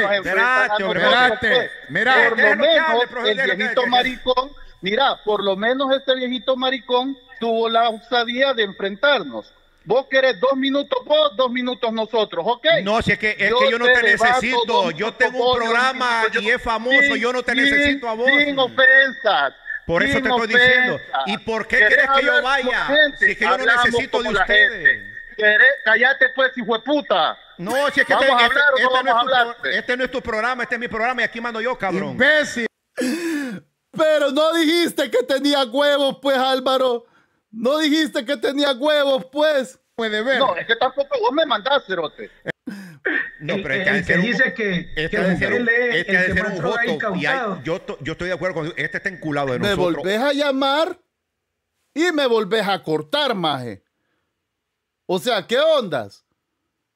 espérate, mira, por lo menos el viejito maricón, mira, por lo menos este viejito maricón tuvo la osadía de enfrentarnos. Vos querés dos minutos vos, dos minutos nosotros, ¿ok? No, si es que, es yo, que yo no te, necesito. Yo tengo un programa y es famoso. yo no te necesito a vos. Sin ofensas. Por eso te estoy diciendo. ¿Y por qué crees que yo vaya? Si es que yo no necesito de ustedes. Callate pues, hijo de puta. No, si es que vamos este, este, no este es tu, pues. este, no es tu programa, este es mi programa y aquí mando yo, cabrón. Imbécil. Pero no dijiste que tenía huevos, pues, Álvaro. No dijiste que tenía huevos, pues. Puede ver. No, es que tampoco vos me mandaste, Rote. No, pero es que dice que, este que un, este Y yo, yo, estoy de acuerdo con Este está enculado de nosotros. Me volvés a llamar y me volvés a cortar, maje. O sea, ¿qué ondas?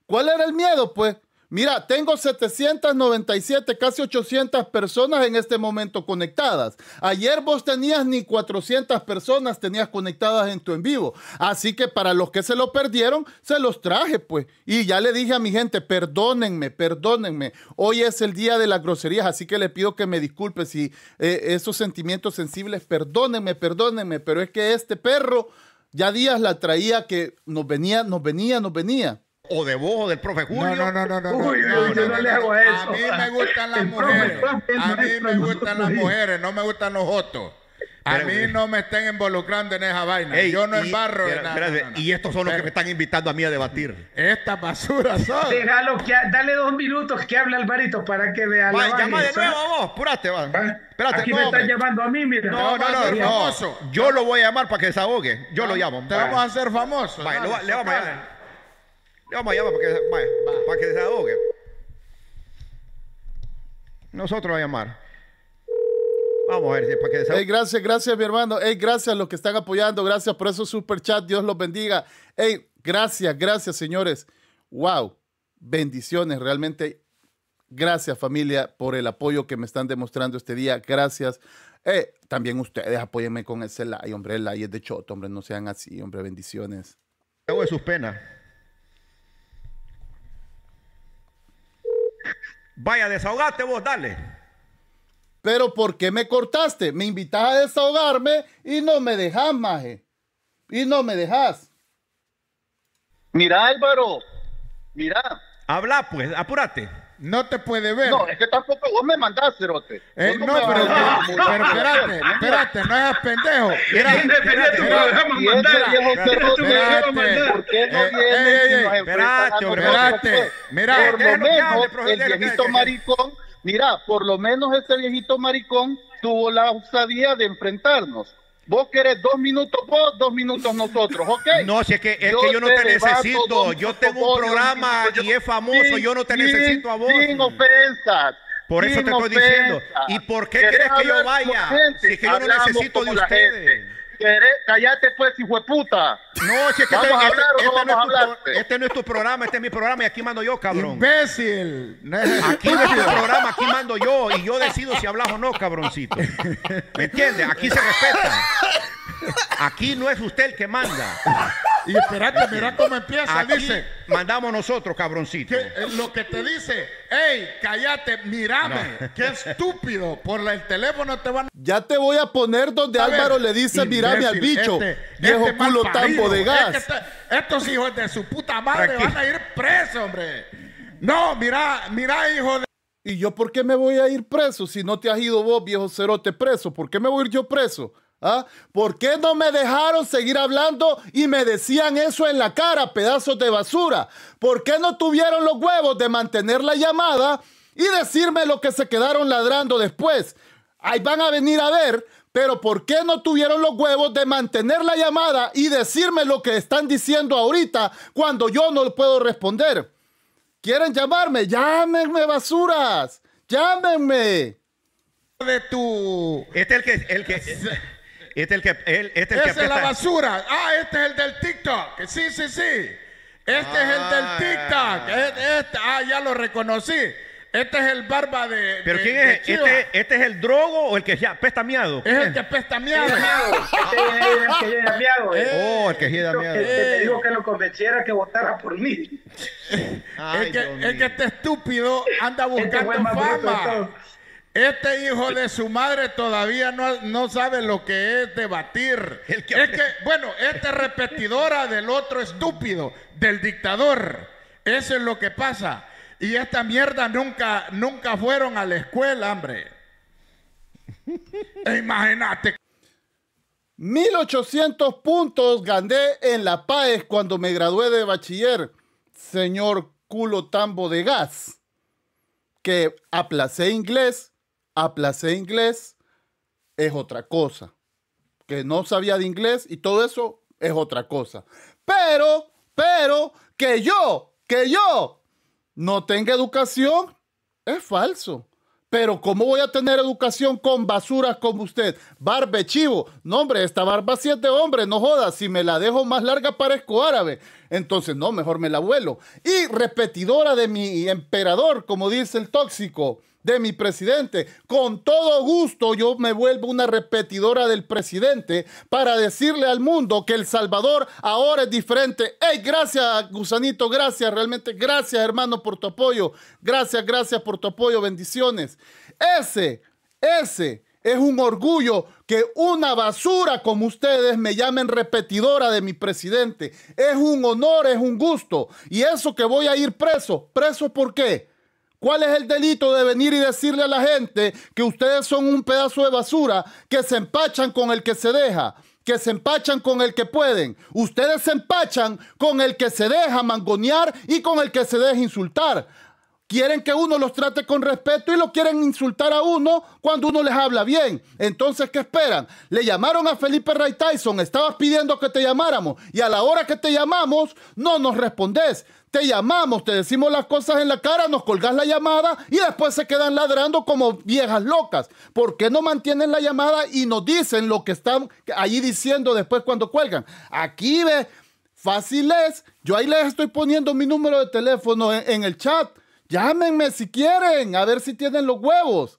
¿Cuál era el miedo, pues? Mira, tengo 797, casi 800 personas en este momento conectadas. Ayer vos tenías ni 400 personas tenías conectadas en tu en vivo. Así que para los que se lo perdieron, se los traje pues. Y ya le dije a mi gente, perdónenme, perdónenme. Hoy es el día de las groserías, así que le pido que me disculpe si eh, esos sentimientos sensibles, perdónenme, perdónenme. Pero es que este perro ya días la traía que nos venía, nos venía, nos venía o de vos o del profe Julio. No, no, no, no. Uy, no, yo no, le hago eso. A mí me gustan las mujeres. A mí me gustan las mujeres, no me gustan los otros A mí no me estén involucrando en esa vaina. yo no embarro en nada. Y estos son los que me están invitando a mí a debatir. Esta basura. son. Déjalo que dale dos minutos que hable Alvarito para que vea va, la Llama de nuevo vos, apúrate, va. Ah, espérate, Aquí no, me están llamando a mí, mira. No, no, no, no, famoso. Yo lo voy a llamar para que se abogue. Yo lo llamo. Te vamos a hacer famoso. le vamos a llamar vamos a llamar para que, para, que se ahogue. Nosotros a llamar. Vamos a ver si para que desahogue. Hey, gracias, gracias, mi hermano. Hey, gracias a los que están apoyando. Gracias por esos super chat. Dios los bendiga. Hey, gracias, gracias, señores. Wow. Bendiciones, realmente. Gracias, familia, por el apoyo que me están demostrando este día. Gracias. también ustedes apóyenme con ese like, hombre. El like es de choto, hombre. No sean así, hombre. Bendiciones. Luego de sus penas. Vaya, desahogaste vos, dale. Pero ¿por qué me cortaste? Me invitas a desahogarme y no me dejas, maje. Y no me dejas. Mira, Álvaro. Mira. Habla, pues, apúrate. No te puede ver. No, es que tampoco vos me mandás, cerote. Eh, no, pero, pero, espérate, (laughs) espérate, no seas pendejo. Mira, espérate, espérate, mira, por lo menos el viejito maricón, mira, por lo menos ese viejito maricón tuvo la osadía de enfrentarnos. Vos querés dos minutos vos, dos minutos nosotros, ¿ok? No, si es que, es yo, que yo no te, necesito. Yo tengo un programa y es famoso. yo no te necesito a vos. Sin ofensas. Por eso te estoy diciendo. ¿Y por qué querés que yo vaya? si que yo no necesito de ustedes callate pues, hijo de puta. No, si es que este, este, no este, no es tu programa, este es mi programa y aquí mando yo, cabrón. Imbécil. Aquí no es tu programa, aquí mando yo y yo decido si hablas o no, cabroncito. ¿Me entiendes? Aquí se respeta. Aquí no es usted el que manda. Y espérate, mira cómo empieza. dice. Mandamos nosotros, cabroncito. Eh, lo que te dice, hey, cállate, mírame. Qué estúpido. Por el teléfono te van a. Ya te voy a poner donde Álvaro le dice, mírame al bicho. Este, viejo este culo tambo de gas. Este, estos hijos de su puta madre van a ir preso, hombre. No, mira, mira, hijo de. ¿Y yo por qué me voy a ir preso si no te has ido vos, viejo cerote, preso? ¿Por qué me voy a ir yo preso? ¿Ah? ¿Por qué no me dejaron seguir hablando y me decían eso en la cara, pedazos de basura? ¿Por qué no tuvieron los huevos de mantener la llamada y decirme lo que se quedaron ladrando después? Ahí van a venir a ver, pero ¿por qué no tuvieron los huevos de mantener la llamada y decirme lo que están diciendo ahorita cuando yo no puedo responder? ¿Quieren llamarme? Llámenme basuras. Llámenme. Este es que... El que... Este es el que. él, este es el Esa es la basura. Ah, este es el del TikTok. Sí, sí, sí. Este es el del ah. TikTok. E, este, ah, ya lo reconocí. Este es el barba de. ¿Pero quién es? Este, este, es el drogo o el que ya pesta miado? Es el que pesta miado. (laughs) este es el que llega miado. Eh. Eh. Oh, el que llega miado. te eh. dijo que lo convenciera que votara por mí. (laughs) el, que, el que este estúpido anda este buscando fama. Este hijo de su madre todavía no, sabe lo que es debatir. (laughs) Es que, bueno, esta repetidora del otro estúpido, del dictador. Eso es lo que pasa. Y esta mierda nunca, nunca fueron a la escuela, hombre. (laughs) E imagínate. 1800 puntos gané en La Paz cuando me gradué de bachiller, señor culo tambo de gas, que aplacé inglés aplacé inglés, es otra cosa. Que no sabía de inglés y todo eso es otra cosa. Pero, pero, que yo, que yo no tenga educación, es falso. Pero ¿cómo voy a tener educación con basuras como usted? Barbe chivo. No, hombre, esta barba siete hombre, no joda. Si me la dejo más larga parezco árabe. Entonces, no, mejor me la vuelo. Y repetidora de mi emperador, como dice el tóxico de mi presidente. Con todo gusto yo me vuelvo una repetidora del presidente para decirle al mundo que El Salvador ahora es diferente. Ey, gracias, gusanito! Gracias, realmente gracias, hermano, por tu apoyo. Gracias, gracias por tu apoyo. Bendiciones. Ese, ese es un orgullo que una basura como ustedes me llamen repetidora de mi presidente. Es un honor, es un gusto. Y eso que voy a ir preso. ¿Preso por qué? ¿Cuál es el delito de venir y decirle a la gente que ustedes son un pedazo de basura, que se empachan con el que se deja? que se empachan con el que pueden. Ustedes se empachan con el que se deja mangonear y con el que se deja insultar. Quieren que uno los trate con respeto y lo quieren insultar a uno cuando uno les habla bien. Entonces, ¿qué esperan? Le llamaron a Felipe Ray Tyson, estabas pidiendo que te llamáramos y a la hora que te llamamos no nos respondes. Te llamamos, te decimos las cosas en la cara, nos colgas la llamada y después se quedan ladrando como viejas locas. ¿Por qué no mantienen la llamada y nos dicen lo que están allí diciendo después cuando cuelgan? Aquí ve, fácil es. Yo ahí les estoy poniendo mi número de teléfono en, el chat. Llámenme si quieren, a ver si tienen los huevos.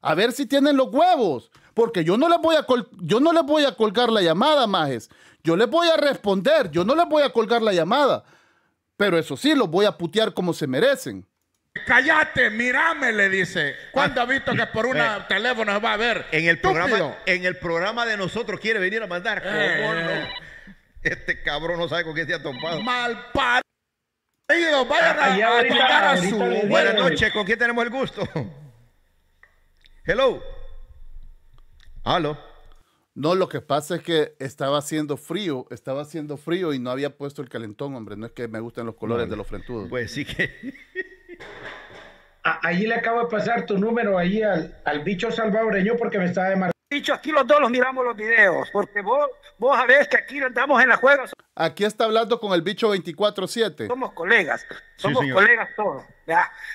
A ver si tienen los huevos. Porque yo no les voy a, yo no les voy a colgar la llamada, majes. Yo les voy a responder. Yo no les voy a colgar la llamada. Pero eso sí, los voy a putear como se merecen. Cállate, mírame, le dice. ¿Cuándo ah, ha visto que por un eh, teléfono se va a ver? En el, programa, en el programa de nosotros quiere venir a mandar. Eh, eh. Este cabrón no sabe con quién se ha topado. Mal par... Vayan ah, a, a, a su. Buenas noches, ¿con quién tenemos el gusto? (laughs) Hello. Aló. No, lo que pasa es que estaba haciendo frío, estaba haciendo frío y no había puesto el calentón, hombre. No es que me gusten los colores de los frentudos. Pues sí que. Allí (laughs) le acabo de pasar tu número ahí al, bicho salvadoreño porque me estaba demarcando. Bicho, aquí los dos los miramos los videos, porque vos, vos sabés que aquí andamos en la juega. Aquí está hablando con el bicho 24-7. Somos colegas, somos colegas todos.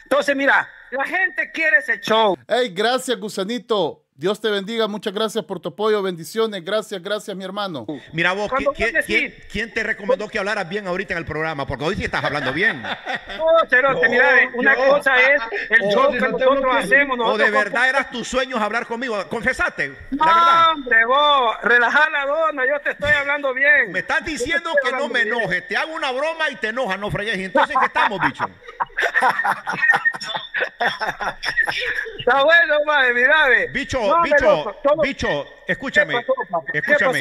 Entonces, mira, la gente quiere ese show. Hey, gracias, gusanito. Dios te bendiga, muchas gracias por tu apoyo, bendiciones, gracias, gracias, mi hermano. Mira vos, ¿quién, te recomendó que hablaras bien ahorita en el programa? Porque hoy sí estás hablando bien. (laughs) No, Cerote, mira, una cosa es el oh, show que nosotros hacemos. o de verdad eras tus sueños hablar conmigo, confesate. No, hombre, vos, la dona, yo te estoy hablando bien. Me estás diciendo que no me enoje, te hago una broma y te enojas, no fregues. Entonces, ¿qué estamos, bicho? (laughs) Está bueno, madre, mi Bicho, bicho, bicho, escúchame. escúchame,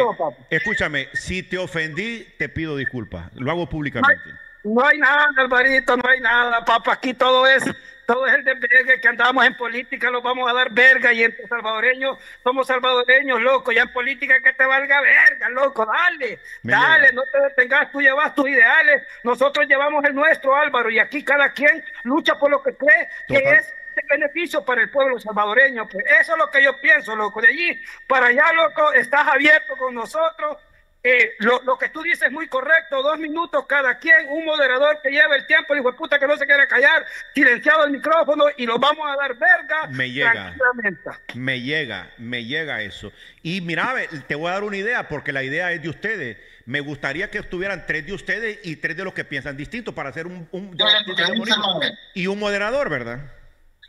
escúchame. Si te ofendí, te pido disculpas. Lo hago públicamente. no hay nada, Alvarito, no hay nada, papá. Aquí todo es todo es el verga que andamos en política, lo vamos a dar verga y entre salvadoreños somos salvadoreños, loco, ya en política que te valga verga, loco, dale, dale, no te detengas, tú llevas tus ideales, nosotros llevamos el nuestro, Álvaro, y aquí cada quien lucha por lo que cree que es beneficio para el pueblo salvadoreño. Pues eso es lo que yo pienso, loco. De allí para allá, loco, estás abierto con nosotros. Eh, lo, que tú dices es muy correcto, dos minutos cada quien, un moderador que lleva el tiempo, el hijo puta que no se quiere callar, silenciado el micrófono y lo vamos a dar verga. Me llega, me llega, me llega eso. Y mira, te voy a dar una idea, porque la idea es de ustedes. Me gustaría que estuvieran tres de ustedes y tres de los que piensan distinto para hacer un y un moderador, ¿verdad?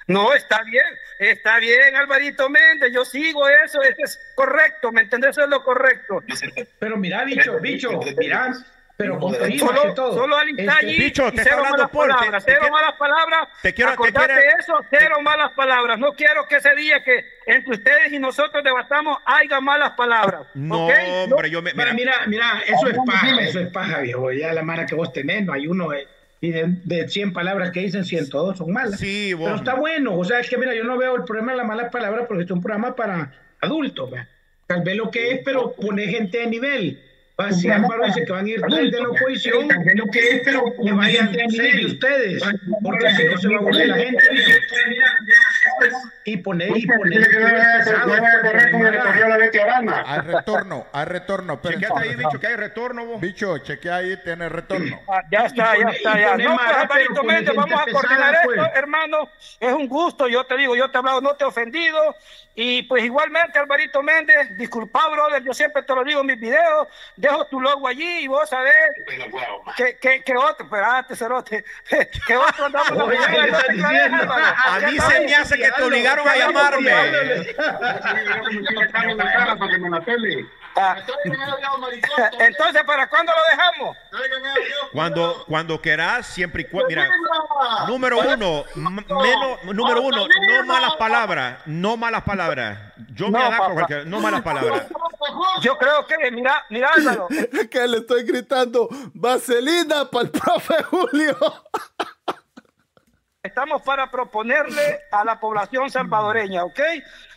No, está bien, está bien, Alvarito Méndez, yo sigo eso, eso es correcto, ¿me entendés? Eso es lo correcto. Pero mira, bicho, bicho, mirá, pero solo, Solo al instante este, bicho, te cero malas palabras, te, cero malas palabras. Te quiero, eso, cero malas palabras. No quiero que ese día que entre ustedes y nosotros debatamos haya malas palabras. No, hombre, yo me, mira, mira, eso es paja, eso es paja, viejo. Ya la mara que vos tenés, no hay uno. Eh y de, de, 100 palabras que dicen, 102 son malas. Pero está bueno, o sea, es que mira, yo no veo el problema de las malas palabras porque es un programa para adultos, tal vez lo que es, pero pone gente de nivel. Va, si Álvaro dice que van a ir tres de la oposición, tal vez lo que es, pero que vayan tres de ustedes, porque si no se va a volver la gente y poner y poner pues, al retorno al retorno pero chequeate ahí bicho que hay retorno bicho chequea ahí tiene retorno ah, ya está ya está ya no pues, vamos a coordinar pues. esto hermano es un gusto yo te digo yo te he hablado no te he ofendido y pues igualmente Alvarito Méndez disculpa brother yo siempre te lo digo en mis videos dejo tu logo allí y vos sabés que, que, que otro cerote (laughs) que otro a mí se me hace que te obligaron a llamarme. Entonces, ¿para cuándo lo dejamos? Cuando, cuando querás, siempre y cuando. Mira, número uno, menos, número uno, no malas palabras, no malas palabras. Yo me adapto no malas palabras. (laughs) Yo creo que, mira, mira, (laughs) Que le estoy gritando, Vaselina para el profe Julio. (laughs) Estamos para proponerle a la población salvadoreña, ¿ok?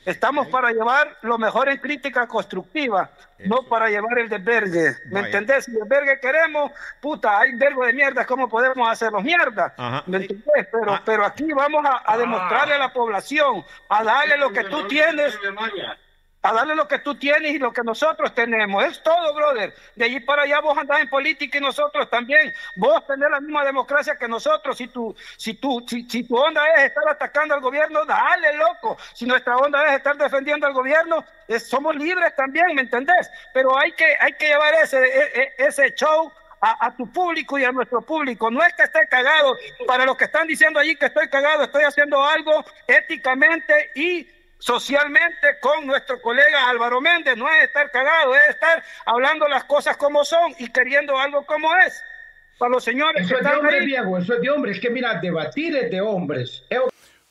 Estamos para llevar lo mejor en crítica constructiva, no para llevar el desvergue. ¿Me entendés? Si desvergue queremos, puta, hay verbo de mierda, ¿cómo podemos hacer mierda? ¿Me entendés? Pero, ah. pero aquí vamos a, demostrarle a la población, a darle lo que tú tienes. Ah a darle lo que tú tienes y lo que nosotros tenemos. Es todo, brother. De allí para allá vos andás en política y nosotros también. Vos tenés la misma democracia que nosotros. Si tu, si si, tu onda es estar atacando al gobierno, dale, loco. Si nuestra onda es estar defendiendo al gobierno, somos libres también, ¿me entendés? Pero hay que, hay que llevar ese, e, e, ese show a, a, tu público y a nuestro público. No es que esté cagado. Para los que están diciendo allí que estoy cagado, estoy haciendo algo éticamente y socialmente con nuestro colega Álvaro Méndez. No es estar cagado, es estar hablando las cosas como son y queriendo algo como es. Para los señores eso es de hombres, es Que mira, debatir es de hombres.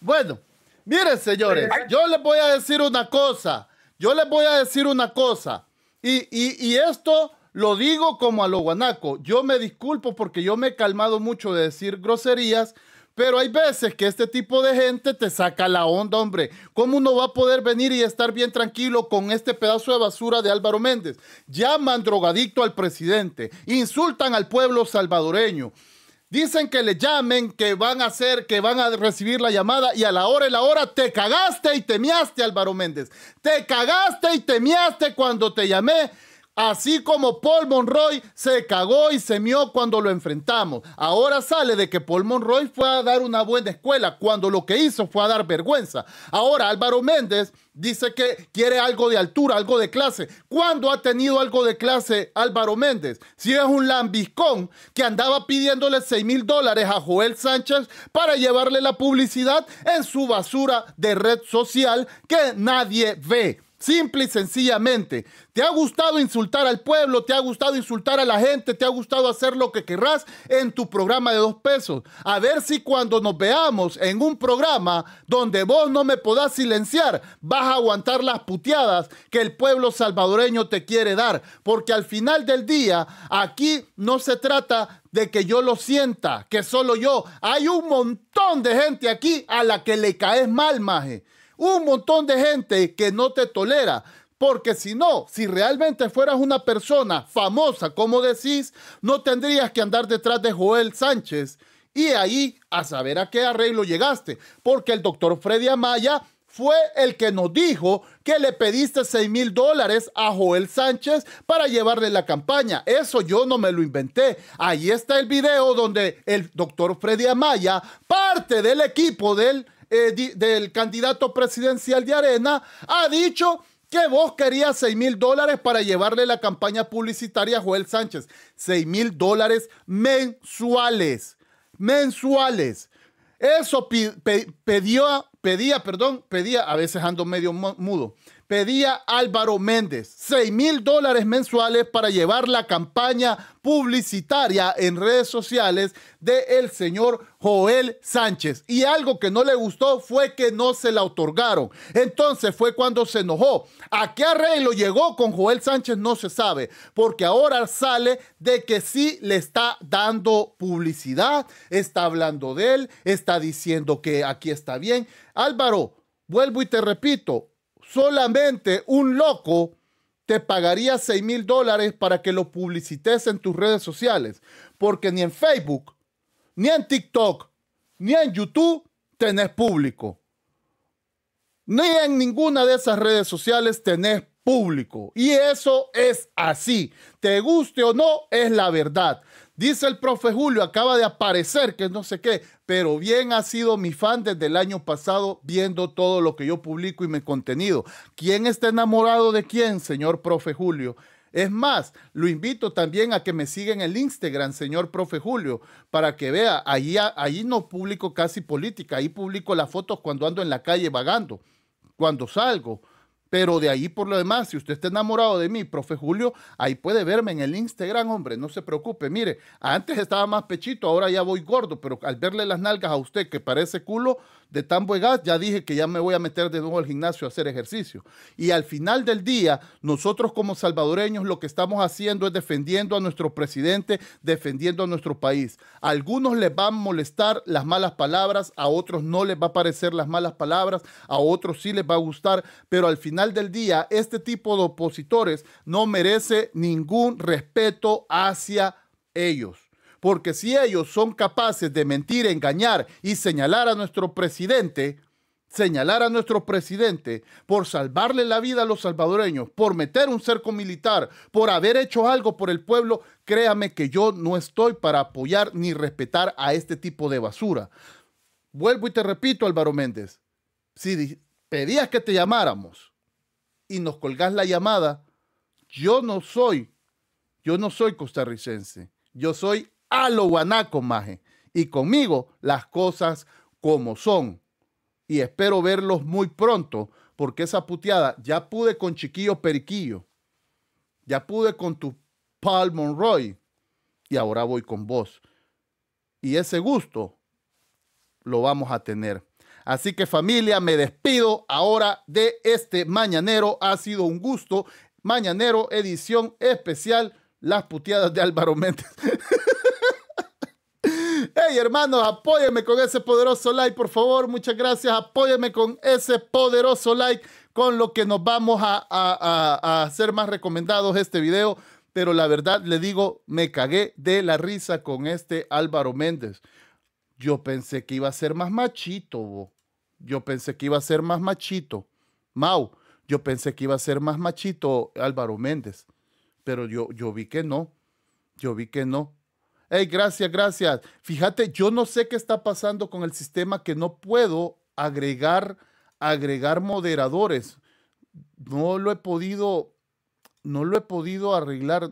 Bueno, miren, señores, yo les voy a decir una cosa. Yo les voy a decir una cosa. Y, y esto lo digo como a lo guanaco. Yo me disculpo porque yo me he calmado mucho de decir groserías pero hay veces que este tipo de gente te saca la onda, hombre. ¿Cómo uno va a poder venir y estar bien tranquilo con este pedazo de basura de Álvaro Méndez? Llaman drogadicto al presidente, insultan al pueblo salvadoreño. Dicen que le llamen, que van a hacer, que van a recibir la llamada y a la hora y la hora te cagaste y temiaste, Álvaro Méndez. Te cagaste y temiaste cuando te llamé Así como Paul Monroy se cagó y se mió cuando lo enfrentamos. Ahora sale de que Paul Monroy fue a dar una buena escuela cuando lo que hizo fue a dar vergüenza. Ahora Álvaro Méndez dice que quiere algo de altura, algo de clase. ¿Cuándo ha tenido algo de clase Álvaro Méndez? Si es un lambiscón que andaba pidiéndole 6 mil dólares a Joel Sánchez para llevarle la publicidad en su basura de red social que nadie ve. Simple y sencillamente. ¿Te ha gustado insultar al pueblo? ¿Te ha gustado insultar a la gente? ¿Te ha gustado hacer lo que querrás en tu programa de dos pesos? A ver si cuando nos veamos en un programa donde vos no me podás silenciar, vas a aguantar las puteadas que el pueblo salvadoreño te quiere dar. Porque al final del día, aquí no se trata de que yo lo sienta, que solo yo. Hay un montón de gente aquí a la que le caes mal, maje un montón de gente que no te tolera. Porque si no, si realmente fueras una persona famosa, como decís, no tendrías que andar detrás de Joel Sánchez. Y ahí a saber a qué arreglo llegaste. Porque el doctor Freddy Amaya fue el que nos dijo que le pediste 6 mil dólares a Joel Sánchez para llevarle la campaña. Eso yo no me lo inventé. Ahí está el video donde el doctor Freddy Amaya, parte del equipo del eh, del candidato presidencial de Arena, ha dicho que vos querías 6 mil dólares para llevarle la campaña publicitaria a Joel Sánchez. 6 mil dólares mensuales. Mensuales. Eso pedía, perdón, pedía, a veces ando medio mudo, pedía Álvaro Méndez 6 mil dólares mensuales para llevar la campaña publicitaria en redes sociales del el señor Joel Sánchez. Y algo que no le gustó fue que no se la otorgaron. Entonces fue cuando se enojó. ¿A qué arreglo llegó con Joel Sánchez? No se sabe, porque ahora sale de que sí le está dando publicidad, está hablando de él, está diciendo que aquí está bien. Álvaro, vuelvo y te repito, solamente un loco te pagaría 6 mil dólares para que lo publicites en tus redes sociales. Porque ni en Facebook, ni en TikTok, ni en YouTube tenés público. Ni en ninguna de esas redes sociales tenés público. Y eso es así. Te guste o no, es la verdad. Dice el profe Julio, acaba de aparecer, que no sé qué, pero bien ha sido mi fan desde el año pasado viendo todo lo que yo publico y mi contenido. ¿Quién está enamorado de quién, señor profe Julio? Es más, lo invito también a que me siga en el Instagram, señor profe Julio, para que vea, ahí, ahí no publico casi política, ahí publico las fotos cuando ando en la calle vagando, cuando salgo, pero de ahí por lo demás, si usted está enamorado de mí, profe Julio, ahí puede verme en el Instagram, hombre, no se preocupe. Mire, antes estaba más pechito, ahora ya voy gordo, pero al verle las nalgas a usted que parece culo de tan buen ya dije que ya me voy a meter de nuevo al gimnasio a hacer ejercicio. Y al final del día, nosotros como salvadoreños lo que estamos haciendo es defendiendo a nuestro presidente, defendiendo a nuestro país. A algunos les van a molestar las malas palabras, a otros no les va a parecer las malas palabras, a otros sí les va a gustar, pero al final del día, este tipo de opositores no merece ningún respeto hacia ellos. Porque si ellos son capaces de mentir, engañar y señalar a nuestro presidente, señalar a nuestro presidente por salvarle la vida a los salvadoreños, por meter un cerco militar, por haber hecho algo por el pueblo, créame que yo no estoy para apoyar ni respetar a este tipo de basura. Vuelvo y te repito, Álvaro Méndez, si pedías que te llamáramos y nos colgás la llamada, yo no soy, yo no soy costarricense, yo soy alohuanaco, maje. Y conmigo las cosas como son. Y espero verlos muy pronto, porque esa puteada ya pude con Chiquillo Periquillo, ya pude con tu Paul Monroy, y ahora voy con vos. Y ese gusto lo vamos a tener. Así que familia, me despido ahora de este mañanero. Ha sido un gusto. Mañanero, edición especial, las puteadas de Álvaro Méndez. (laughs) Hey hermanos, apóyeme con ese poderoso like, por favor. Muchas gracias. Apóyeme con ese poderoso like, con lo que nos vamos a, a, hacer más recomendados este video. Pero la verdad, le digo, me cagué de la risa con este Álvaro Méndez. Yo pensé que iba a ser más machito, Yo pensé que iba a ser más machito. Mau, yo pensé que iba a ser más machito Álvaro Méndez. Pero yo, yo vi que no. Yo vi que no. Hey, gracias, gracias. Fíjate, yo no sé qué está pasando con el sistema que no puedo agregar, agregar moderadores. No lo he podido, no lo he podido arreglar.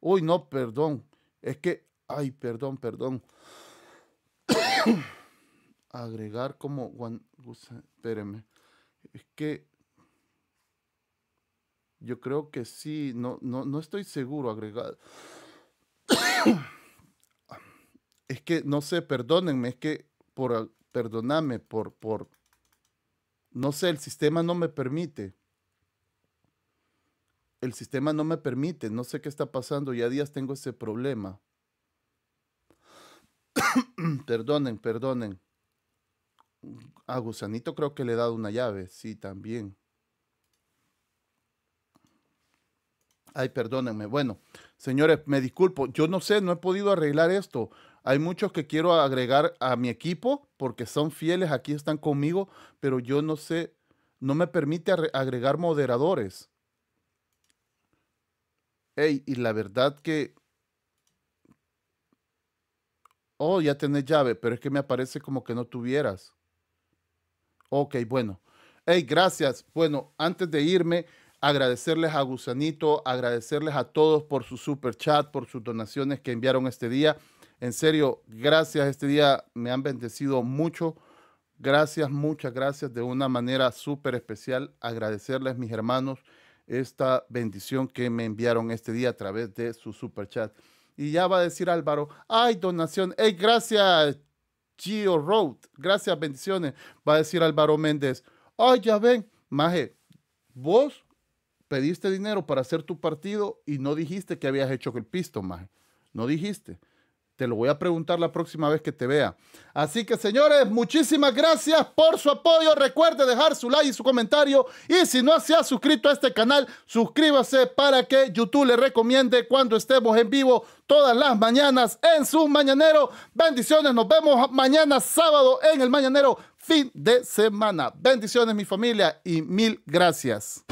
Uy, no, perdón. Es que, ay, perdón, perdón. (coughs) agregar como one, espérenme, es que yo creo que sí, no, no, estoy seguro Agregado. (coughs) es que no sé, perdónenme, es que por perdóname por por no sé, el sistema no me permite. El sistema no me permite, no sé qué está pasando, ya días tengo ese problema. (clears throat) perdonen, perdonen. A Gusanito creo que le he dado una llave, sí, también. Ay, perdónenme. Bueno, señores, me disculpo. Yo no sé, no he podido arreglar esto. Hay muchos que quiero agregar a mi equipo porque son fieles, aquí están conmigo, pero yo no sé, no me permite agregar moderadores. Ey, y la verdad que Oh, ya tenés llave, pero es que me aparece como que no tuvieras. Ok, bueno. Hey, gracias. Bueno, antes de irme, agradecerles a Gusanito, agradecerles a todos por su super chat, por sus donaciones que enviaron este día. En serio, gracias. Este día me han bendecido mucho. Gracias, muchas gracias. De una manera súper especial, agradecerles, mis hermanos, esta bendición que me enviaron este día a través de su super chat. Y ya va a decir Álvaro, ay, donación, hey, gracias, Gio Road, gracias, bendiciones. Va a decir Álvaro Méndez, ay, ya ven, Maje, vos pediste dinero para hacer tu partido y no dijiste que habías hecho el pisto, Maje. No dijiste. Te lo voy a preguntar la próxima vez que te vea. Así que señores, muchísimas gracias por su apoyo. Recuerde dejar su like y su comentario. Y si no se ha suscrito a este canal, suscríbase para que YouTube le recomiende cuando estemos en vivo todas las mañanas en su mañanero. Bendiciones, nos vemos mañana sábado en el mañanero fin de semana. Bendiciones mi familia y mil gracias.